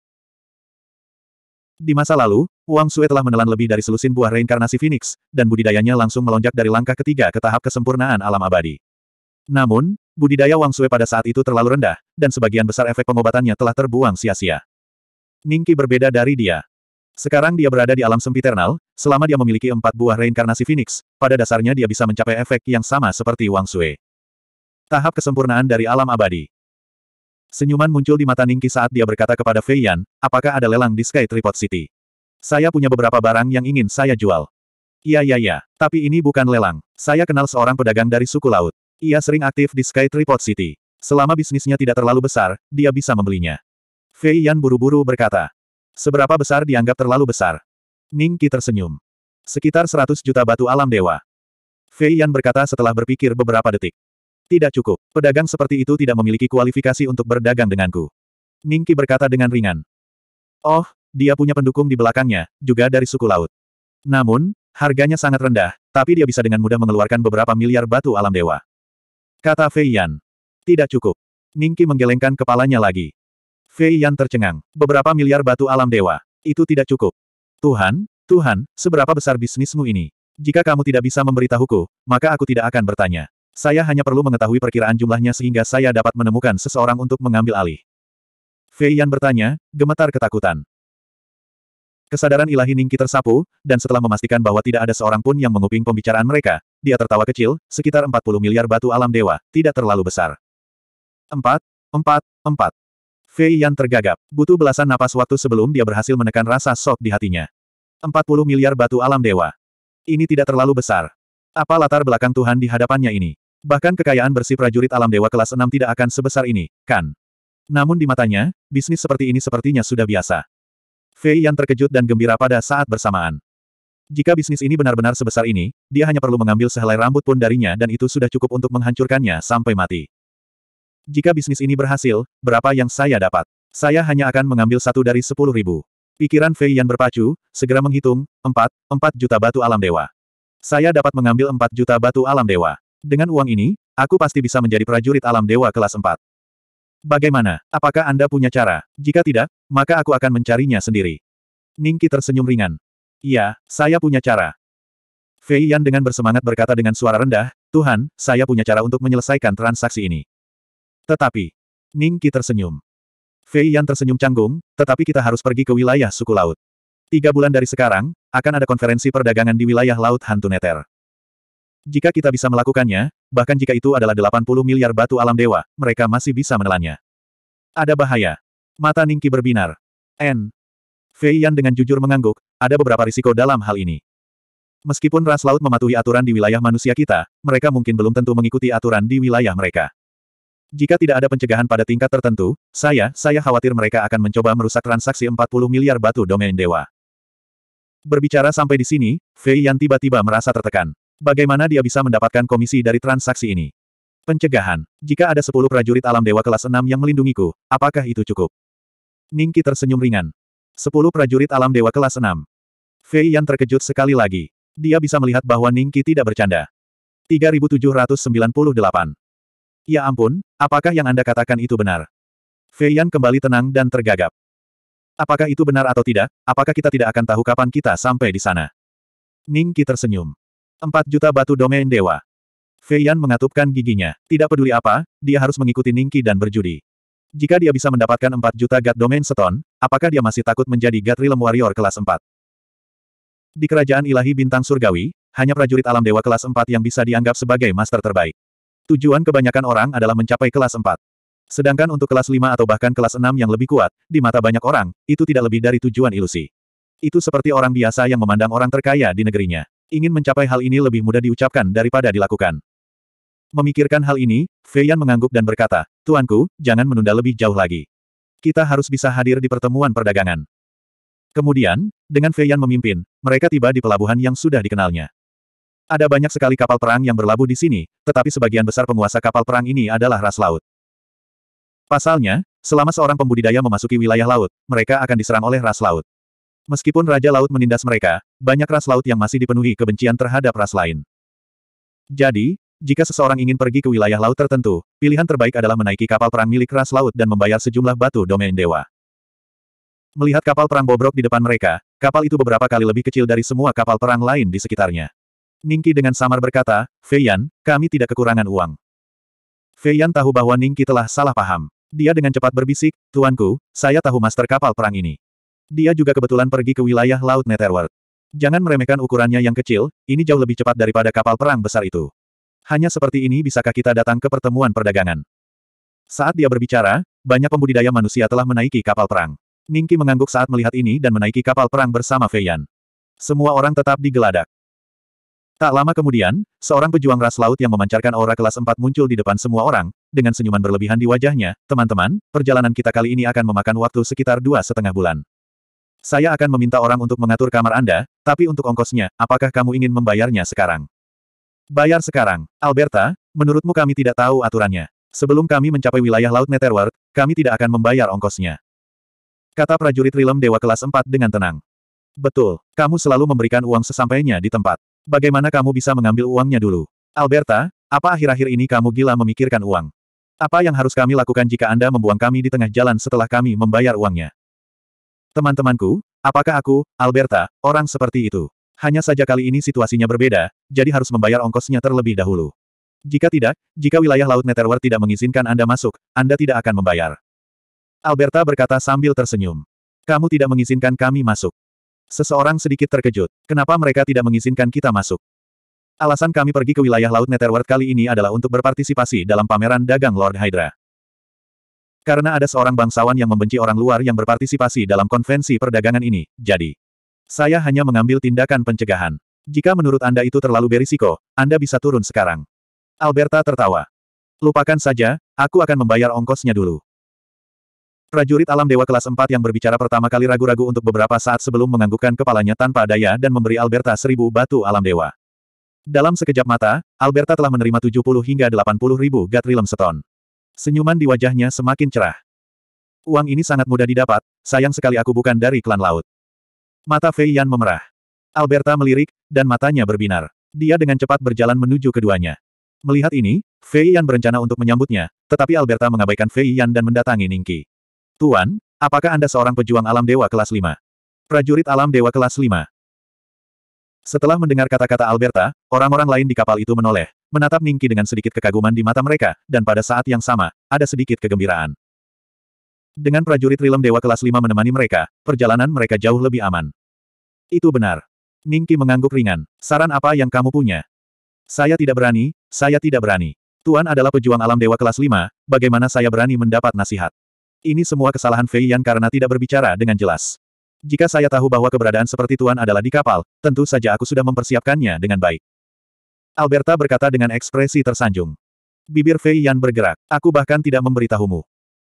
Di masa lalu, Wang Sue telah menelan lebih dari selusin buah reinkarnasi Phoenix, dan budidayanya langsung melonjak dari langkah ketiga ke tahap kesempurnaan alam abadi. Namun, budidaya Wang Sue pada saat itu terlalu rendah, dan sebagian besar efek pengobatannya telah terbuang sia-sia. Ningki berbeda dari dia. Sekarang dia berada di alam sempiternal, selama dia memiliki empat buah reinkarnasi Phoenix, pada dasarnya dia bisa mencapai efek yang sama seperti Wang Sue. Tahap kesempurnaan dari alam abadi. Senyuman muncul di mata Ningki saat dia berkata kepada Fei Yan, apakah ada lelang di Sky Tripod City? Saya punya beberapa barang yang ingin saya jual. Iya iya iya, tapi ini bukan lelang. Saya kenal seorang pedagang dari suku laut. Ia sering aktif di Sky Tripod City. Selama bisnisnya tidak terlalu besar, dia bisa membelinya. Fei Yan buru-buru berkata. Seberapa besar dianggap terlalu besar? Ningki tersenyum. Sekitar 100 juta batu alam dewa. Fei Yan berkata setelah berpikir beberapa detik. Tidak cukup. Pedagang seperti itu tidak memiliki kualifikasi untuk berdagang denganku. Ningki berkata dengan ringan. Oh, dia punya pendukung di belakangnya, juga dari suku laut. Namun, harganya sangat rendah, tapi dia bisa dengan mudah mengeluarkan beberapa miliar batu alam dewa. Kata Fei Yan. Tidak cukup. Ningki menggelengkan kepalanya lagi. Fei Yan tercengang. Beberapa miliar batu alam dewa. Itu tidak cukup. Tuhan, Tuhan, seberapa besar bisnismu ini? Jika kamu tidak bisa memberitahuku, maka aku tidak akan bertanya. Saya hanya perlu mengetahui perkiraan jumlahnya sehingga saya dapat menemukan seseorang untuk mengambil alih. Fei Yan bertanya, gemetar ketakutan. Kesadaran ilahi Ningki tersapu, dan setelah memastikan bahwa tidak ada seorang pun yang menguping pembicaraan mereka, dia tertawa kecil, sekitar 40 miliar batu alam dewa, tidak terlalu besar. Empat, empat, empat. Fei Yan tergagap, butuh belasan napas waktu sebelum dia berhasil menekan rasa sok di hatinya. 40 miliar batu alam dewa. Ini tidak terlalu besar. Apa latar belakang Tuhan di hadapannya ini? Bahkan kekayaan bersih prajurit alam dewa kelas 6 tidak akan sebesar ini, kan? Namun di matanya, bisnis seperti ini sepertinya sudah biasa. Fei yang terkejut dan gembira pada saat bersamaan. Jika bisnis ini benar-benar sebesar ini, dia hanya perlu mengambil sehelai rambut pun darinya dan itu sudah cukup untuk menghancurkannya sampai mati. Jika bisnis ini berhasil, berapa yang saya dapat? Saya hanya akan mengambil satu dari sepuluh ribu. Pikiran Fei yang berpacu, segera menghitung, empat, empat juta batu alam dewa. Saya dapat mengambil empat juta batu alam dewa. Dengan uang ini, aku pasti bisa menjadi prajurit alam dewa kelas 4. Bagaimana? Apakah Anda punya cara? Jika tidak, maka aku akan mencarinya sendiri. Ningki tersenyum ringan. Iya, saya punya cara. Fei Yan dengan bersemangat berkata dengan suara rendah, Tuhan, saya punya cara untuk menyelesaikan transaksi ini. Tetapi, Ningki tersenyum. Fei Yan tersenyum canggung, tetapi kita harus pergi ke wilayah suku laut. Tiga bulan dari sekarang, akan ada konferensi perdagangan di wilayah Laut Hantu Neter. Jika kita bisa melakukannya, bahkan jika itu adalah 80 miliar batu alam dewa, mereka masih bisa menelannya. Ada bahaya. Mata Ningki berbinar. N. Fei Yan dengan jujur mengangguk, ada beberapa risiko dalam hal ini. Meskipun ras laut mematuhi aturan di wilayah manusia kita, mereka mungkin belum tentu mengikuti aturan di wilayah mereka. Jika tidak ada pencegahan pada tingkat tertentu, saya, saya khawatir mereka akan mencoba merusak transaksi 40 miliar batu domain dewa. Berbicara sampai di sini, Fei Yan tiba-tiba merasa tertekan. Bagaimana dia bisa mendapatkan komisi dari transaksi ini? Pencegahan. Jika ada sepuluh prajurit alam dewa kelas 6 yang melindungiku, apakah itu cukup? Ningki tersenyum ringan. Sepuluh prajurit alam dewa kelas 6. Fei Yan terkejut sekali lagi. Dia bisa melihat bahwa Ningki tidak bercanda. 3798. Ya ampun, apakah yang Anda katakan itu benar? Fei Yan kembali tenang dan tergagap. Apakah itu benar atau tidak, apakah kita tidak akan tahu kapan kita sampai di sana? Ningki tersenyum. Empat juta batu domain dewa. Fei Yan mengatupkan giginya. Tidak peduli apa, dia harus mengikuti Ningki dan berjudi. Jika dia bisa mendapatkan empat juta God Domain Seton, apakah dia masih takut menjadi God Realm Warrior kelas empat? Di kerajaan ilahi bintang surgawi, hanya prajurit alam dewa kelas empat yang bisa dianggap sebagai master terbaik. Tujuan kebanyakan orang adalah mencapai kelas empat. Sedangkan untuk kelas lima atau bahkan kelas enam yang lebih kuat, di mata banyak orang, itu tidak lebih dari tujuan ilusi. Itu seperti orang biasa yang memandang orang terkaya di negerinya. Ingin mencapai hal ini lebih mudah diucapkan daripada dilakukan. Memikirkan hal ini, Fei mengangguk dan berkata, Tuanku, jangan menunda lebih jauh lagi. Kita harus bisa hadir di pertemuan perdagangan. Kemudian, dengan Fei memimpin, mereka tiba di pelabuhan yang sudah dikenalnya. Ada banyak sekali kapal perang yang berlabuh di sini, tetapi sebagian besar penguasa kapal perang ini adalah ras laut. Pasalnya, selama seorang pembudidaya memasuki wilayah laut, mereka akan diserang oleh ras laut. Meskipun Raja Laut menindas mereka, banyak ras laut yang masih dipenuhi kebencian terhadap ras lain. Jadi, jika seseorang ingin pergi ke wilayah laut tertentu, pilihan terbaik adalah menaiki kapal perang milik ras laut dan membayar sejumlah batu domain dewa. Melihat kapal perang bobrok di depan mereka, kapal itu beberapa kali lebih kecil dari semua kapal perang lain di sekitarnya. Ningki dengan samar berkata, Feiyan, kami tidak kekurangan uang. Feiyan tahu bahwa Ningki telah salah paham. Dia dengan cepat berbisik, Tuanku, saya tahu master kapal perang ini. Dia juga kebetulan pergi ke wilayah Laut Netherworld. Jangan meremehkan ukurannya yang kecil, ini jauh lebih cepat daripada kapal perang besar itu. Hanya seperti ini bisakah kita datang ke pertemuan perdagangan. Saat dia berbicara, banyak pembudidaya manusia telah menaiki kapal perang. Ningki mengangguk saat melihat ini dan menaiki kapal perang bersama Feiyan. Semua orang tetap digeladak. Tak lama kemudian, seorang pejuang ras laut yang memancarkan aura kelas 4 muncul di depan semua orang, dengan senyuman berlebihan di wajahnya, teman-teman, perjalanan kita kali ini akan memakan waktu sekitar dua setengah bulan. Saya akan meminta orang untuk mengatur kamar Anda, tapi untuk ongkosnya, apakah kamu ingin membayarnya sekarang? Bayar sekarang. Alberta, menurutmu kami tidak tahu aturannya. Sebelum kami mencapai wilayah Laut Netherworld, kami tidak akan membayar ongkosnya. Kata prajurit Rilem Dewa kelas 4 dengan tenang. Betul, kamu selalu memberikan uang sesampainya di tempat. Bagaimana kamu bisa mengambil uangnya dulu? Alberta, apa akhir-akhir ini kamu gila memikirkan uang? Apa yang harus kami lakukan jika Anda membuang kami di tengah jalan setelah kami membayar uangnya? Teman-temanku, apakah aku, Alberta, orang seperti itu? Hanya saja kali ini situasinya berbeda, jadi harus membayar ongkosnya terlebih dahulu. Jika tidak, jika wilayah Laut Netherworld tidak mengizinkan Anda masuk, Anda tidak akan membayar. Alberta berkata sambil tersenyum. Kamu tidak mengizinkan kami masuk. Seseorang sedikit terkejut. Kenapa mereka tidak mengizinkan kita masuk? Alasan kami pergi ke wilayah Laut Netherworld kali ini adalah untuk berpartisipasi dalam pameran dagang Lord Hydra. Karena ada seorang bangsawan yang membenci orang luar yang berpartisipasi dalam konvensi perdagangan ini, jadi saya hanya mengambil tindakan pencegahan. Jika menurut Anda itu terlalu berisiko, Anda bisa turun sekarang. Alberta tertawa. Lupakan saja, aku akan membayar ongkosnya dulu. Prajurit alam dewa kelas 4 yang berbicara pertama kali ragu-ragu untuk beberapa saat sebelum menganggukkan kepalanya tanpa daya dan memberi Alberta seribu batu alam dewa. Dalam sekejap mata, Alberta telah menerima 70 hingga 80 ribu Gatrilem seton. Senyuman di wajahnya semakin cerah. Uang ini sangat mudah didapat, sayang sekali aku bukan dari klan laut. Mata Fei Yan memerah. Alberta melirik, dan matanya berbinar. Dia dengan cepat berjalan menuju keduanya. Melihat ini, Fei Yan berencana untuk menyambutnya, tetapi Alberta mengabaikan Fei Yan dan mendatangi Ningki. Tuan, apakah Anda seorang pejuang alam dewa kelas 5? Prajurit alam dewa kelas 5. Setelah mendengar kata-kata Alberta, orang-orang lain di kapal itu menoleh menatap Ningki dengan sedikit kekaguman di mata mereka, dan pada saat yang sama, ada sedikit kegembiraan. Dengan prajurit Rilem Dewa kelas 5 menemani mereka, perjalanan mereka jauh lebih aman. Itu benar. Ningki mengangguk ringan. Saran apa yang kamu punya? Saya tidak berani, saya tidak berani. Tuan adalah pejuang alam dewa kelas 5, bagaimana saya berani mendapat nasihat? Ini semua kesalahan Fei Yan karena tidak berbicara dengan jelas. Jika saya tahu bahwa keberadaan seperti Tuan adalah di kapal, tentu saja aku sudah mempersiapkannya dengan baik. Alberta berkata dengan ekspresi tersanjung. Bibir Fei Yan bergerak. Aku bahkan tidak memberitahumu.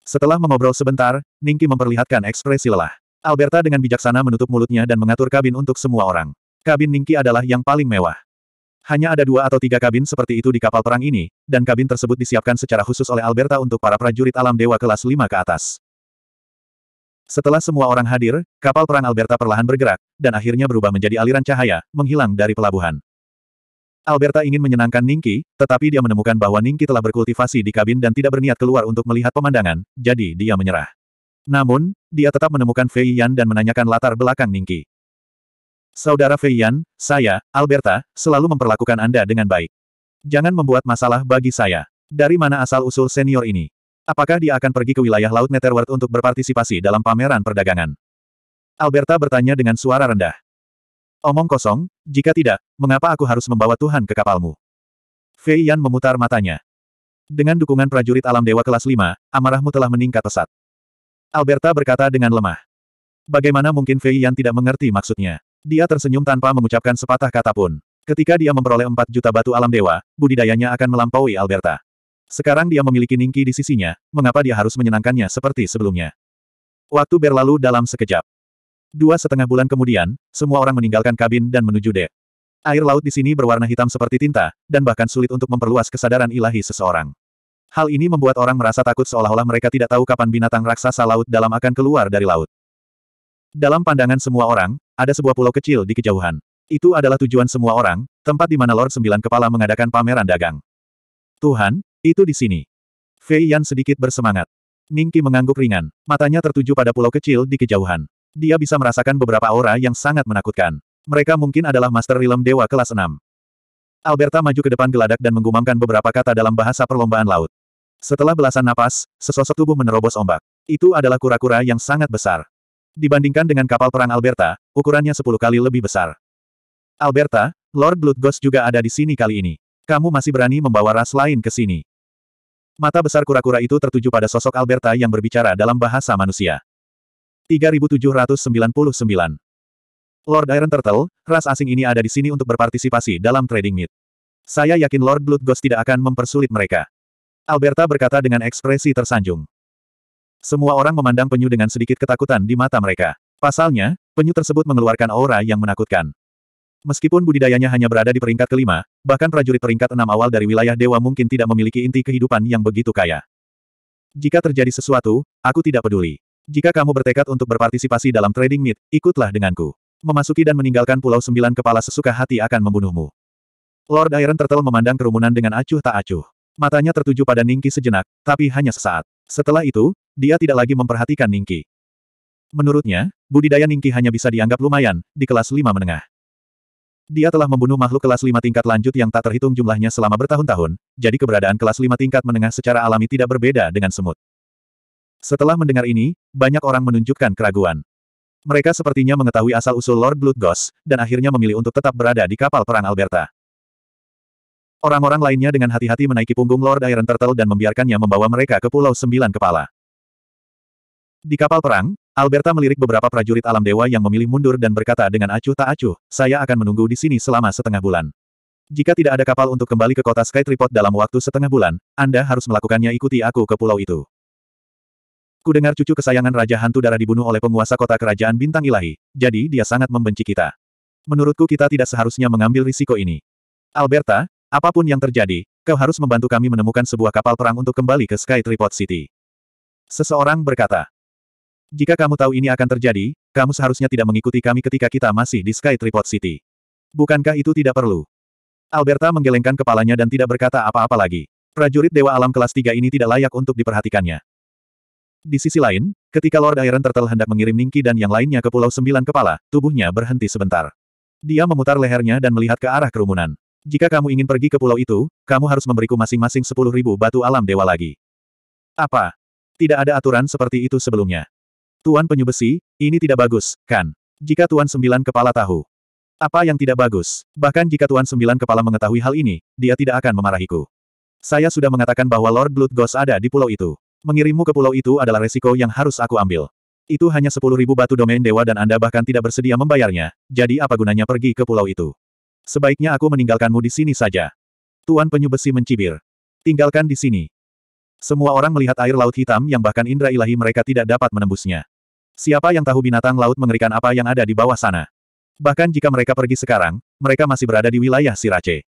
Setelah mengobrol sebentar, Ningki memperlihatkan ekspresi lelah. Alberta dengan bijaksana menutup mulutnya dan mengatur kabin untuk semua orang. Kabin Ningki adalah yang paling mewah. Hanya ada dua atau tiga kabin seperti itu di kapal perang ini, dan kabin tersebut disiapkan secara khusus oleh Alberta untuk para prajurit alam dewa kelas 5 ke atas. Setelah semua orang hadir, kapal perang Alberta perlahan bergerak, dan akhirnya berubah menjadi aliran cahaya, menghilang dari pelabuhan. Alberta ingin menyenangkan Ningki, tetapi dia menemukan bahwa Ningki telah berkultivasi di kabin dan tidak berniat keluar untuk melihat pemandangan, jadi dia menyerah. Namun, dia tetap menemukan Fei Yan dan menanyakan latar belakang Ningki. Saudara Fei Yan, saya, Alberta, selalu memperlakukan Anda dengan baik. Jangan membuat masalah bagi saya. Dari mana asal-usul senior ini? Apakah dia akan pergi ke wilayah Laut Netherworld untuk berpartisipasi dalam pameran perdagangan? Alberta bertanya dengan suara rendah. Omong kosong, jika tidak, mengapa aku harus membawa Tuhan ke kapalmu? Fei Yan memutar matanya. Dengan dukungan prajurit alam dewa kelas 5, amarahmu telah meningkat pesat. Alberta berkata dengan lemah. Bagaimana mungkin Fei Yan tidak mengerti maksudnya? Dia tersenyum tanpa mengucapkan sepatah kata pun. Ketika dia memperoleh 4 juta batu alam dewa, budidayanya akan melampaui Alberta. Sekarang dia memiliki Ningki di sisinya, mengapa dia harus menyenangkannya seperti sebelumnya? Waktu berlalu dalam sekejap. Dua setengah bulan kemudian, semua orang meninggalkan kabin dan menuju dek. Air laut di sini berwarna hitam seperti tinta, dan bahkan sulit untuk memperluas kesadaran ilahi seseorang. Hal ini membuat orang merasa takut seolah-olah mereka tidak tahu kapan binatang raksasa laut dalam akan keluar dari laut. Dalam pandangan semua orang, ada sebuah pulau kecil di kejauhan. Itu adalah tujuan semua orang, tempat di mana Lord Sembilan Kepala mengadakan pameran dagang. Tuhan, itu di sini. Fei Yan sedikit bersemangat. Ningki mengangguk ringan, matanya tertuju pada pulau kecil di kejauhan. Dia bisa merasakan beberapa aura yang sangat menakutkan. Mereka mungkin adalah Master Realm Dewa kelas 6. Alberta maju ke depan geladak dan menggumamkan beberapa kata dalam bahasa perlombaan laut. Setelah belasan napas, sesosok tubuh menerobos ombak. Itu adalah kura-kura yang sangat besar. Dibandingkan dengan kapal perang Alberta, ukurannya 10 kali lebih besar. Alberta, Lord Blood Ghost juga ada di sini kali ini. Kamu masih berani membawa ras lain ke sini. Mata besar kura-kura itu tertuju pada sosok Alberta yang berbicara dalam bahasa manusia. 3799. Lord Iron Turtle, ras asing ini ada di sini untuk berpartisipasi dalam trading meet. Saya yakin Lord Blood Ghost tidak akan mempersulit mereka. Alberta berkata dengan ekspresi tersanjung. Semua orang memandang penyu dengan sedikit ketakutan di mata mereka. Pasalnya, penyu tersebut mengeluarkan aura yang menakutkan. Meskipun budidayanya hanya berada di peringkat kelima, bahkan prajurit peringkat enam awal dari wilayah dewa mungkin tidak memiliki inti kehidupan yang begitu kaya. Jika terjadi sesuatu, aku tidak peduli. Jika kamu bertekad untuk berpartisipasi dalam trading meet, ikutlah denganku. Memasuki dan meninggalkan Pulau Sembilan Kepala sesuka hati akan membunuhmu. Lord Iron Turtle memandang kerumunan dengan acuh tak acuh. Matanya tertuju pada Ningki sejenak, tapi hanya sesaat. Setelah itu, dia tidak lagi memperhatikan Ningki. Menurutnya, budidaya Ningki hanya bisa dianggap lumayan, di kelas lima menengah. Dia telah membunuh makhluk kelas lima tingkat lanjut yang tak terhitung jumlahnya selama bertahun-tahun, jadi keberadaan kelas lima tingkat menengah secara alami tidak berbeda dengan semut. Setelah mendengar ini, banyak orang menunjukkan keraguan. Mereka sepertinya mengetahui asal-usul Lord Blood Ghost, dan akhirnya memilih untuk tetap berada di kapal perang Alberta. Orang-orang lainnya dengan hati-hati menaiki punggung Lord Iron Turtle dan membiarkannya membawa mereka ke Pulau Sembilan Kepala. Di kapal perang, Alberta melirik beberapa prajurit alam dewa yang memilih mundur dan berkata dengan acuh tak acuh, saya akan menunggu di sini selama setengah bulan. Jika tidak ada kapal untuk kembali ke kota Skytripod dalam waktu setengah bulan, Anda harus melakukannya ikuti aku ke pulau itu. Ku dengar cucu kesayangan Raja Hantu Darah dibunuh oleh penguasa kota kerajaan Bintang Ilahi, jadi dia sangat membenci kita. Menurutku kita tidak seharusnya mengambil risiko ini. Alberta, apapun yang terjadi, kau harus membantu kami menemukan sebuah kapal perang untuk kembali ke Sky Tripod City. Seseorang berkata, jika kamu tahu ini akan terjadi, kamu seharusnya tidak mengikuti kami ketika kita masih di Sky Tripod City. Bukankah itu tidak perlu? Alberta menggelengkan kepalanya dan tidak berkata apa-apa lagi. Prajurit Dewa Alam kelas 3 ini tidak layak untuk diperhatikannya. Di sisi lain, ketika Lord Iron Turtle hendak mengirim Ningki dan yang lainnya ke Pulau Sembilan Kepala, tubuhnya berhenti sebentar. Dia memutar lehernya dan melihat ke arah kerumunan. Jika kamu ingin pergi ke pulau itu, kamu harus memberiku masing-masing sepuluh ribu batu alam dewa lagi. Apa? Tidak ada aturan seperti itu sebelumnya. Tuan Penyubesi, ini tidak bagus, kan? Jika Tuan Sembilan Kepala tahu. Apa yang tidak bagus? Bahkan jika Tuan Sembilan Kepala mengetahui hal ini, dia tidak akan memarahiku. Saya sudah mengatakan bahwa Lord Blood Ghost ada di pulau itu. Mengirimmu ke pulau itu adalah resiko yang harus aku ambil. Itu hanya sepuluh ribu batu domain dewa dan Anda bahkan tidak bersedia membayarnya, jadi apa gunanya pergi ke pulau itu? Sebaiknya aku meninggalkanmu di sini saja. Tuan penyu besi mencibir. Tinggalkan di sini. Semua orang melihat air laut hitam yang bahkan indra ilahi mereka tidak dapat menembusnya. Siapa yang tahu binatang laut mengerikan apa yang ada di bawah sana? Bahkan jika mereka pergi sekarang, mereka masih berada di wilayah Sirace.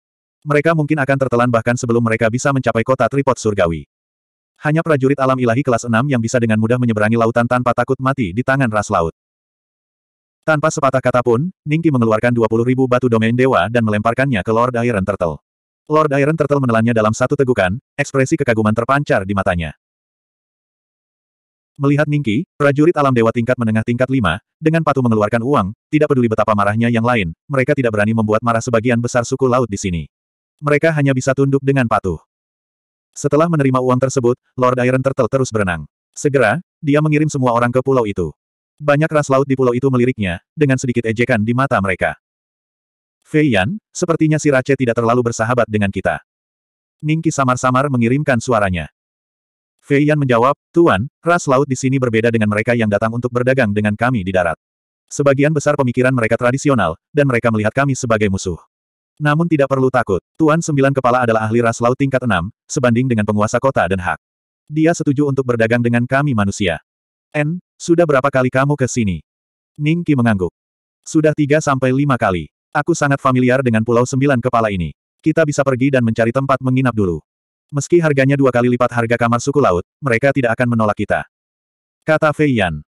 Mereka mungkin akan tertelan bahkan sebelum mereka bisa mencapai kota tripod surgawi. Hanya prajurit alam ilahi kelas 6 yang bisa dengan mudah menyeberangi lautan tanpa takut mati di tangan ras laut. Tanpa sepatah kata pun, Ningki mengeluarkan 20 ribu batu domain dewa dan melemparkannya ke Lord Iron Turtle. Lord Iron Turtle menelannya dalam satu tegukan, ekspresi kekaguman terpancar di matanya. Melihat Ningki, prajurit alam dewa tingkat menengah tingkat 5, dengan patuh mengeluarkan uang, tidak peduli betapa marahnya yang lain, mereka tidak berani membuat marah sebagian besar suku laut di sini. Mereka hanya bisa tunduk dengan patuh. Setelah menerima uang tersebut, Lord Iron Turtle terus berenang. Segera, dia mengirim semua orang ke pulau itu. Banyak ras laut di pulau itu meliriknya, dengan sedikit ejekan di mata mereka. Fei Yan, sepertinya si Rache tidak terlalu bersahabat dengan kita. Ningki samar-samar mengirimkan suaranya. Fei Yan menjawab, Tuan, ras laut di sini berbeda dengan mereka yang datang untuk berdagang dengan kami di darat. Sebagian besar pemikiran mereka tradisional, dan mereka melihat kami sebagai musuh. Namun tidak perlu takut, Tuan Sembilan Kepala adalah ahli ras laut tingkat enam, sebanding dengan penguasa kota dan hak. Dia setuju untuk berdagang dengan kami manusia. N, sudah berapa kali kamu ke sini? Ning Qi mengangguk. Sudah tiga sampai lima kali. Aku sangat familiar dengan Pulau Sembilan Kepala ini. Kita bisa pergi dan mencari tempat menginap dulu. Meski harganya dua kali lipat harga kamar suku laut, mereka tidak akan menolak kita. Kata Fei Yan.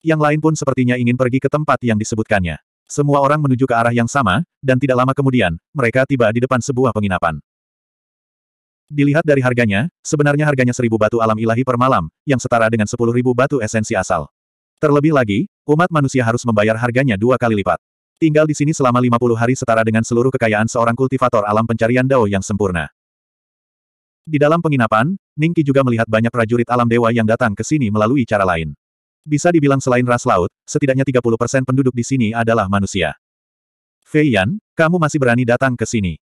Yang lain pun sepertinya ingin pergi ke tempat yang disebutkannya. Semua orang menuju ke arah yang sama, dan tidak lama kemudian, mereka tiba di depan sebuah penginapan. Dilihat dari harganya, sebenarnya harganya seribu batu alam ilahi per malam, yang setara dengan sepuluh ribu batu esensi asal. Terlebih lagi, umat manusia harus membayar harganya dua kali lipat. Tinggal di sini selama lima puluh hari setara dengan seluruh kekayaan seorang kultivator alam pencarian Dao yang sempurna. Di dalam penginapan, Ningki juga melihat banyak prajurit alam dewa yang datang ke sini melalui cara lain. Bisa dibilang selain ras laut, setidaknya 30% penduduk di sini adalah manusia. Fei Yan, kamu masih berani datang ke sini.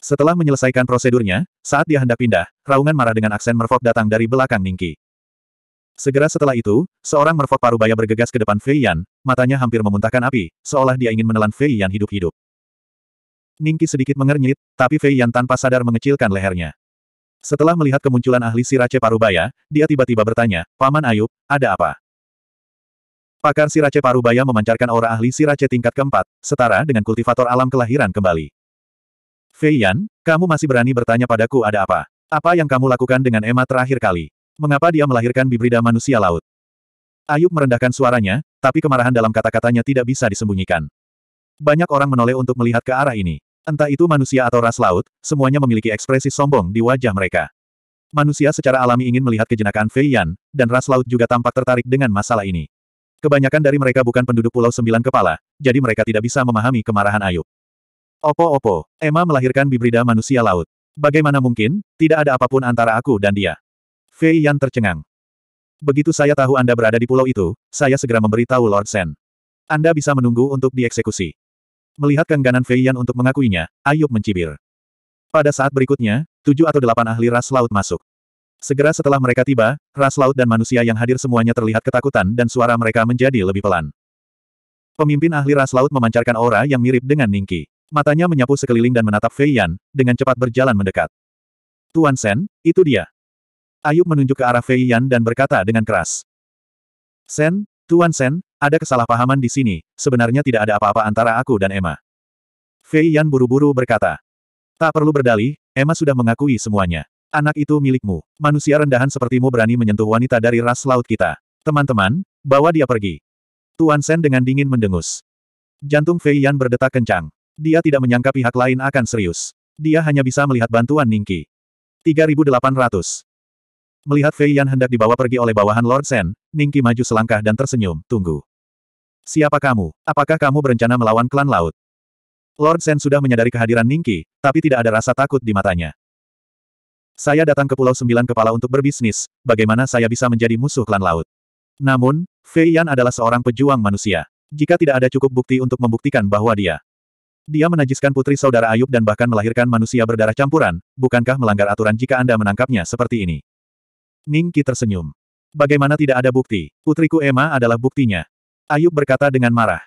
Setelah menyelesaikan prosedurnya, saat dia hendak pindah, raungan marah dengan aksen merfok datang dari belakang Ningki. Segera setelah itu, seorang merfok parubaya bergegas ke depan Fei Yan, matanya hampir memuntahkan api, seolah dia ingin menelan Fei Yan hidup-hidup. Ningki sedikit mengernyit, tapi Fei Yan tanpa sadar mengecilkan lehernya. Setelah melihat kemunculan ahli Sirace Parubaya, dia tiba-tiba bertanya, Paman Ayub, ada apa? Pakar Sirace Parubaya memancarkan aura ahli Sirace tingkat keempat, setara dengan kultivator alam kelahiran kembali. Fei Yan, kamu masih berani bertanya padaku ada apa? Apa yang kamu lakukan dengan Emma terakhir kali? Mengapa dia melahirkan bibrida manusia laut? Ayub merendahkan suaranya, tapi kemarahan dalam kata-katanya tidak bisa disembunyikan. Banyak orang menoleh untuk melihat ke arah ini. Entah itu manusia atau ras laut, semuanya memiliki ekspresi sombong di wajah mereka. Manusia secara alami ingin melihat kejenakaan Fei Yan, dan ras laut juga tampak tertarik dengan masalah ini. Kebanyakan dari mereka bukan penduduk Pulau Sembilan Kepala, jadi mereka tidak bisa memahami kemarahan Ayub. Opo-opo, Emma melahirkan bibrida manusia laut. Bagaimana mungkin, tidak ada apapun antara aku dan dia. Fei Yan tercengang. Begitu saya tahu Anda berada di pulau itu, saya segera memberitahu Lord Sen. Anda bisa menunggu untuk dieksekusi. Melihat keengganan Fei Yan untuk mengakuinya, Ayub mencibir. Pada saat berikutnya, tujuh atau delapan ahli ras laut masuk. Segera setelah mereka tiba, ras laut dan manusia yang hadir semuanya terlihat ketakutan dan suara mereka menjadi lebih pelan. Pemimpin ahli ras laut memancarkan aura yang mirip dengan Ningki. Matanya menyapu sekeliling dan menatap Fei Yan, dengan cepat berjalan mendekat. Tuan Sen, itu dia. Ayub menunjuk ke arah Fei Yan dan berkata dengan keras. Sen, Tuan Sen, ada kesalahpahaman di sini, sebenarnya tidak ada apa-apa antara aku dan Emma. Fei Yan buru-buru berkata. Tak perlu berdalih, Emma sudah mengakui semuanya. Anak itu milikmu. Manusia rendahan sepertimu berani menyentuh wanita dari ras laut kita. Teman-teman, bawa dia pergi. Tuan Sen dengan dingin mendengus. Jantung Fei Yan berdetak kencang. Dia tidak menyangka pihak lain akan serius. Dia hanya bisa melihat bantuan Ningki. 3800. Melihat Fei Yan hendak dibawa pergi oleh bawahan Lord Sen, Ningki maju selangkah dan tersenyum, tunggu. Siapa kamu? Apakah kamu berencana melawan klan laut? Lord Sen sudah menyadari kehadiran Ningki, tapi tidak ada rasa takut di matanya. Saya datang ke Pulau Sembilan Kepala untuk berbisnis, bagaimana saya bisa menjadi musuh klan laut? Namun, Fei Yan adalah seorang pejuang manusia. Jika tidak ada cukup bukti untuk membuktikan bahwa dia dia menajiskan putri saudara Ayub dan bahkan melahirkan manusia berdarah campuran, bukankah melanggar aturan jika Anda menangkapnya seperti ini? Ningki tersenyum. Bagaimana tidak ada bukti? Putriku Emma adalah buktinya. Ayub berkata dengan marah.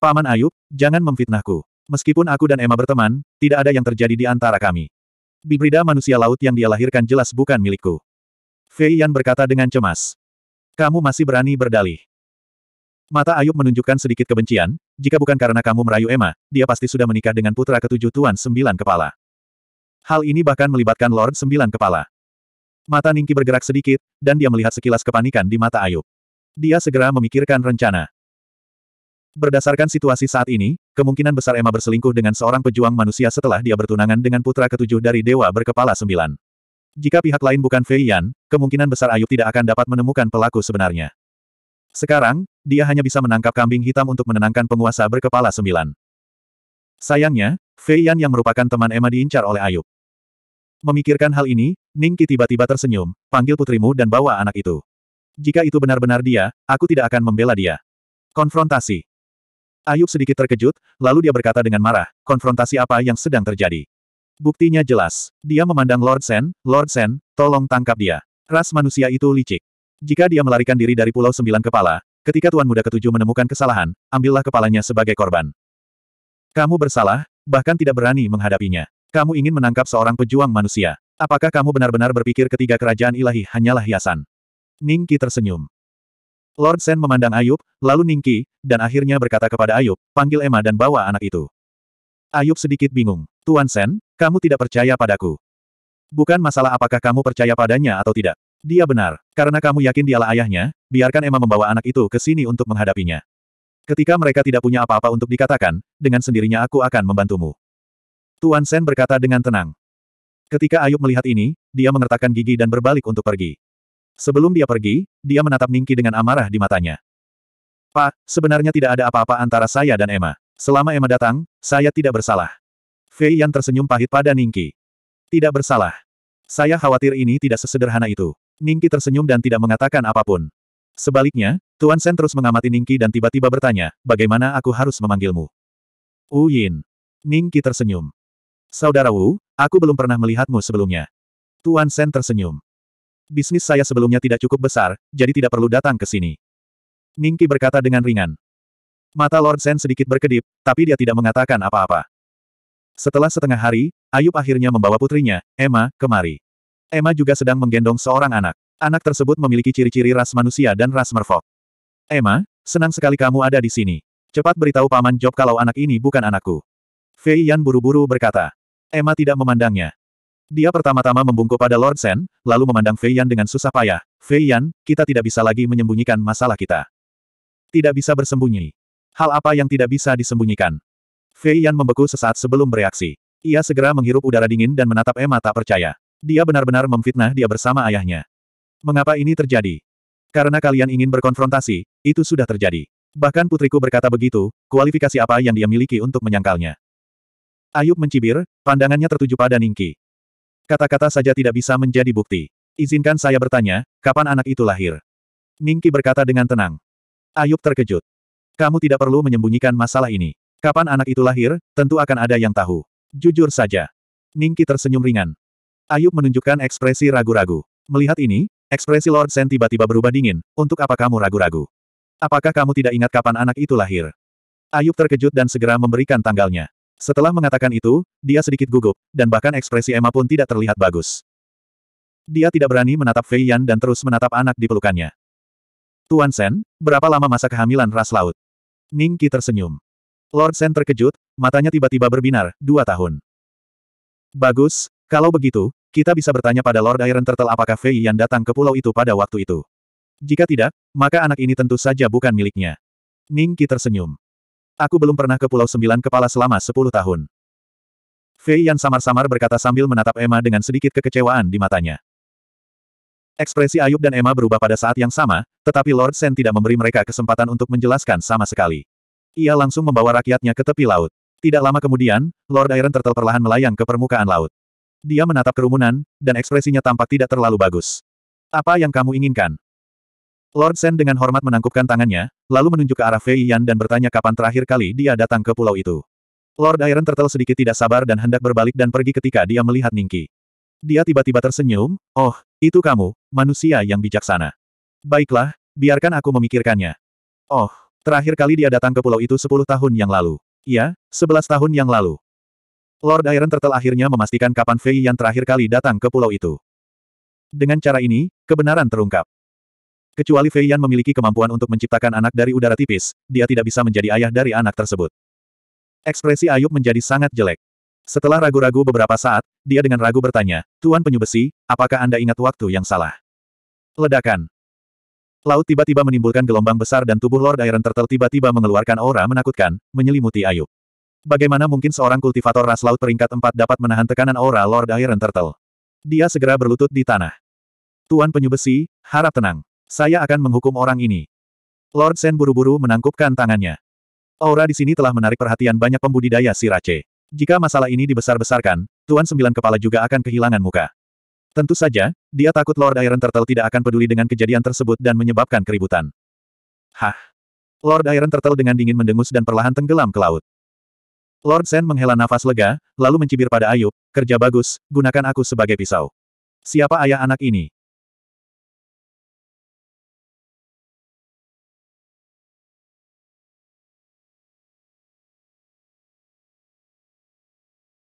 Paman Ayub, jangan memfitnahku. Meskipun aku dan Emma berteman, tidak ada yang terjadi di antara kami. Bibrida manusia laut yang dia lahirkan jelas bukan milikku. Fei Yan berkata dengan cemas. Kamu masih berani berdalih. Mata Ayub menunjukkan sedikit kebencian, jika bukan karena kamu merayu Emma, dia pasti sudah menikah dengan putra ketujuh Tuan Sembilan Kepala. Hal ini bahkan melibatkan Lord Sembilan Kepala. Mata Ningki bergerak sedikit, dan dia melihat sekilas kepanikan di mata Ayub. Dia segera memikirkan rencana. Berdasarkan situasi saat ini, kemungkinan besar Emma berselingkuh dengan seorang pejuang manusia setelah dia bertunangan dengan putra ketujuh dari dewa berkepala sembilan. Jika pihak lain bukan Fei Yan, kemungkinan besar Ayub tidak akan dapat menemukan pelaku sebenarnya. Sekarang, dia hanya bisa menangkap kambing hitam untuk menenangkan penguasa berkepala sembilan. Sayangnya, Fei Yan yang merupakan teman Emma diincar oleh Ayub. Memikirkan hal ini, Ningki tiba-tiba tersenyum, panggil putrimu dan bawa anak itu. Jika itu benar-benar dia, aku tidak akan membela dia. Konfrontasi Ayub sedikit terkejut, lalu dia berkata dengan marah, konfrontasi apa yang sedang terjadi. Buktinya jelas. Dia memandang Lord Sen, Lord Sen, tolong tangkap dia. Ras manusia itu licik. Jika dia melarikan diri dari Pulau Sembilan Kepala, ketika Tuan Muda Ketujuh menemukan kesalahan, ambillah kepalanya sebagai korban. Kamu bersalah, bahkan tidak berani menghadapinya. Kamu ingin menangkap seorang pejuang manusia. Apakah kamu benar-benar berpikir ketiga kerajaan ilahi hanyalah hiasan? Ningki tersenyum. Lord Sen memandang Ayub, lalu Ningki, dan akhirnya berkata kepada Ayub, panggil Emma dan bawa anak itu. Ayub sedikit bingung. Tuan Sen, kamu tidak percaya padaku. Bukan masalah apakah kamu percaya padanya atau tidak. Dia benar. Karena kamu yakin dialah ayahnya, biarkan Emma membawa anak itu ke sini untuk menghadapinya. Ketika mereka tidak punya apa-apa untuk dikatakan, dengan sendirinya aku akan membantumu. Tuan Sen berkata dengan tenang. Ketika Ayub melihat ini, dia mengertakkan gigi dan berbalik untuk pergi. Sebelum dia pergi, dia menatap Ningki dengan amarah di matanya. Pak, sebenarnya tidak ada apa-apa antara saya dan Emma. Selama Emma datang, saya tidak bersalah. Fei Yan tersenyum pahit pada Ningki. Tidak bersalah. Saya khawatir ini tidak sesederhana itu. Ningki tersenyum dan tidak mengatakan apapun. Sebaliknya, Tuan Sen terus mengamati Ningki dan tiba-tiba bertanya, bagaimana aku harus memanggilmu? Wu Yin. Ningki tersenyum. Saudara Wu, aku belum pernah melihatmu sebelumnya. Tuan Sen tersenyum. Bisnis saya sebelumnya tidak cukup besar, jadi tidak perlu datang ke sini. Ningki berkata dengan ringan. Mata Lord Sen sedikit berkedip, tapi dia tidak mengatakan apa-apa. Setelah setengah hari, Ayub akhirnya membawa putrinya, Emma, kemari. Emma juga sedang menggendong seorang anak. Anak tersebut memiliki ciri-ciri ras manusia dan ras merfok. Emma, senang sekali kamu ada di sini. Cepat beritahu Paman Job kalau anak ini bukan anakku. Fei Yan buru-buru berkata. Emma tidak memandangnya. Dia pertama-tama membungkuk pada Lord Sen, lalu memandang Fei Yan dengan susah payah. Fei Yan, kita tidak bisa lagi menyembunyikan masalah kita. Tidak bisa bersembunyi. Hal apa yang tidak bisa disembunyikan? Fei Yan membeku sesaat sebelum bereaksi. Ia segera menghirup udara dingin dan menatap Emma tak percaya. Dia benar-benar memfitnah dia bersama ayahnya. Mengapa ini terjadi? Karena kalian ingin berkonfrontasi, itu sudah terjadi. Bahkan putriku berkata begitu, kualifikasi apa yang dia miliki untuk menyangkalnya? Ayub mencibir, pandangannya tertuju pada Ningki. Kata-kata saja tidak bisa menjadi bukti. Izinkan saya bertanya, kapan anak itu lahir? Ningki berkata dengan tenang. Ayub terkejut. Kamu tidak perlu menyembunyikan masalah ini. Kapan anak itu lahir, tentu akan ada yang tahu. Jujur saja. Ningki tersenyum ringan. Ayub menunjukkan ekspresi ragu-ragu. Melihat ini, ekspresi Lord Sen tiba-tiba berubah dingin, untuk apa kamu ragu-ragu? Apakah kamu tidak ingat kapan anak itu lahir? Ayub terkejut dan segera memberikan tanggalnya. Setelah mengatakan itu, dia sedikit gugup, dan bahkan ekspresi Emma pun tidak terlihat bagus. Dia tidak berani menatap Fei Yan dan terus menatap anak di pelukannya. Tuan Sen, berapa lama masa kehamilan ras laut? Ning Qi tersenyum. Lord Sen terkejut, matanya tiba-tiba berbinar, dua tahun. Bagus, kalau begitu, kita bisa bertanya pada Lord Iron Turtle apakah Fei Yan datang ke pulau itu pada waktu itu. Jika tidak, maka anak ini tentu saja bukan miliknya. Ning Qi tersenyum. Aku belum pernah ke Pulau Sembilan Kepala selama sepuluh tahun. Fei Yan samar-samar berkata sambil menatap Emma dengan sedikit kekecewaan di matanya. Ekspresi Ayub dan Emma berubah pada saat yang sama, tetapi Lord Sen tidak memberi mereka kesempatan untuk menjelaskan sama sekali. Ia langsung membawa rakyatnya ke tepi laut. Tidak lama kemudian, Lord Iron Turtle perlahan melayang ke permukaan laut. Dia menatap kerumunan, dan ekspresinya tampak tidak terlalu bagus. Apa yang kamu inginkan? Lord Sen dengan hormat menangkupkan tangannya, lalu menunjuk ke arah Fei Yan dan bertanya kapan terakhir kali dia datang ke pulau itu. Lord Iron Turtle sedikit tidak sabar dan hendak berbalik dan pergi ketika dia melihat Ningki. Dia tiba-tiba tersenyum, oh, itu kamu, manusia yang bijaksana. Baiklah, biarkan aku memikirkannya. Oh, terakhir kali dia datang ke pulau itu 10 tahun yang lalu. Ya, 11 tahun yang lalu. Lord Iron Turtle akhirnya memastikan kapan Fei Yan terakhir kali datang ke pulau itu. Dengan cara ini, kebenaran terungkap. Kecuali Fei Yan memiliki kemampuan untuk menciptakan anak dari udara tipis, dia tidak bisa menjadi ayah dari anak tersebut. Ekspresi Ayub menjadi sangat jelek. Setelah ragu-ragu beberapa saat, dia dengan ragu bertanya, Tuan Penyubesi, apakah Anda ingat waktu yang salah? Ledakan. Laut tiba-tiba menimbulkan gelombang besar dan tubuh Lord Iron Turtle tiba-tiba mengeluarkan aura menakutkan, menyelimuti Ayub. Bagaimana mungkin seorang kultivator ras laut peringkat empat dapat menahan tekanan aura Lord Iron Turtle? Dia segera berlutut di tanah. Tuan Penyubesi, harap tenang. Saya akan menghukum orang ini. Lord Sen buru-buru menangkupkan tangannya. Aura di sini telah menarik perhatian banyak pembudidaya sirace. Jika masalah ini dibesar-besarkan, Tuan Sembilan Kepala juga akan kehilangan muka. Tentu saja, dia takut Lord Iron Turtle tidak akan peduli dengan kejadian tersebut dan menyebabkan keributan. Hah! Lord Iron Turtle dengan dingin mendengus dan perlahan tenggelam ke laut. Lord Sen menghela nafas lega, lalu mencibir pada Ayub, kerja bagus, gunakan aku sebagai pisau. Siapa ayah anak ini?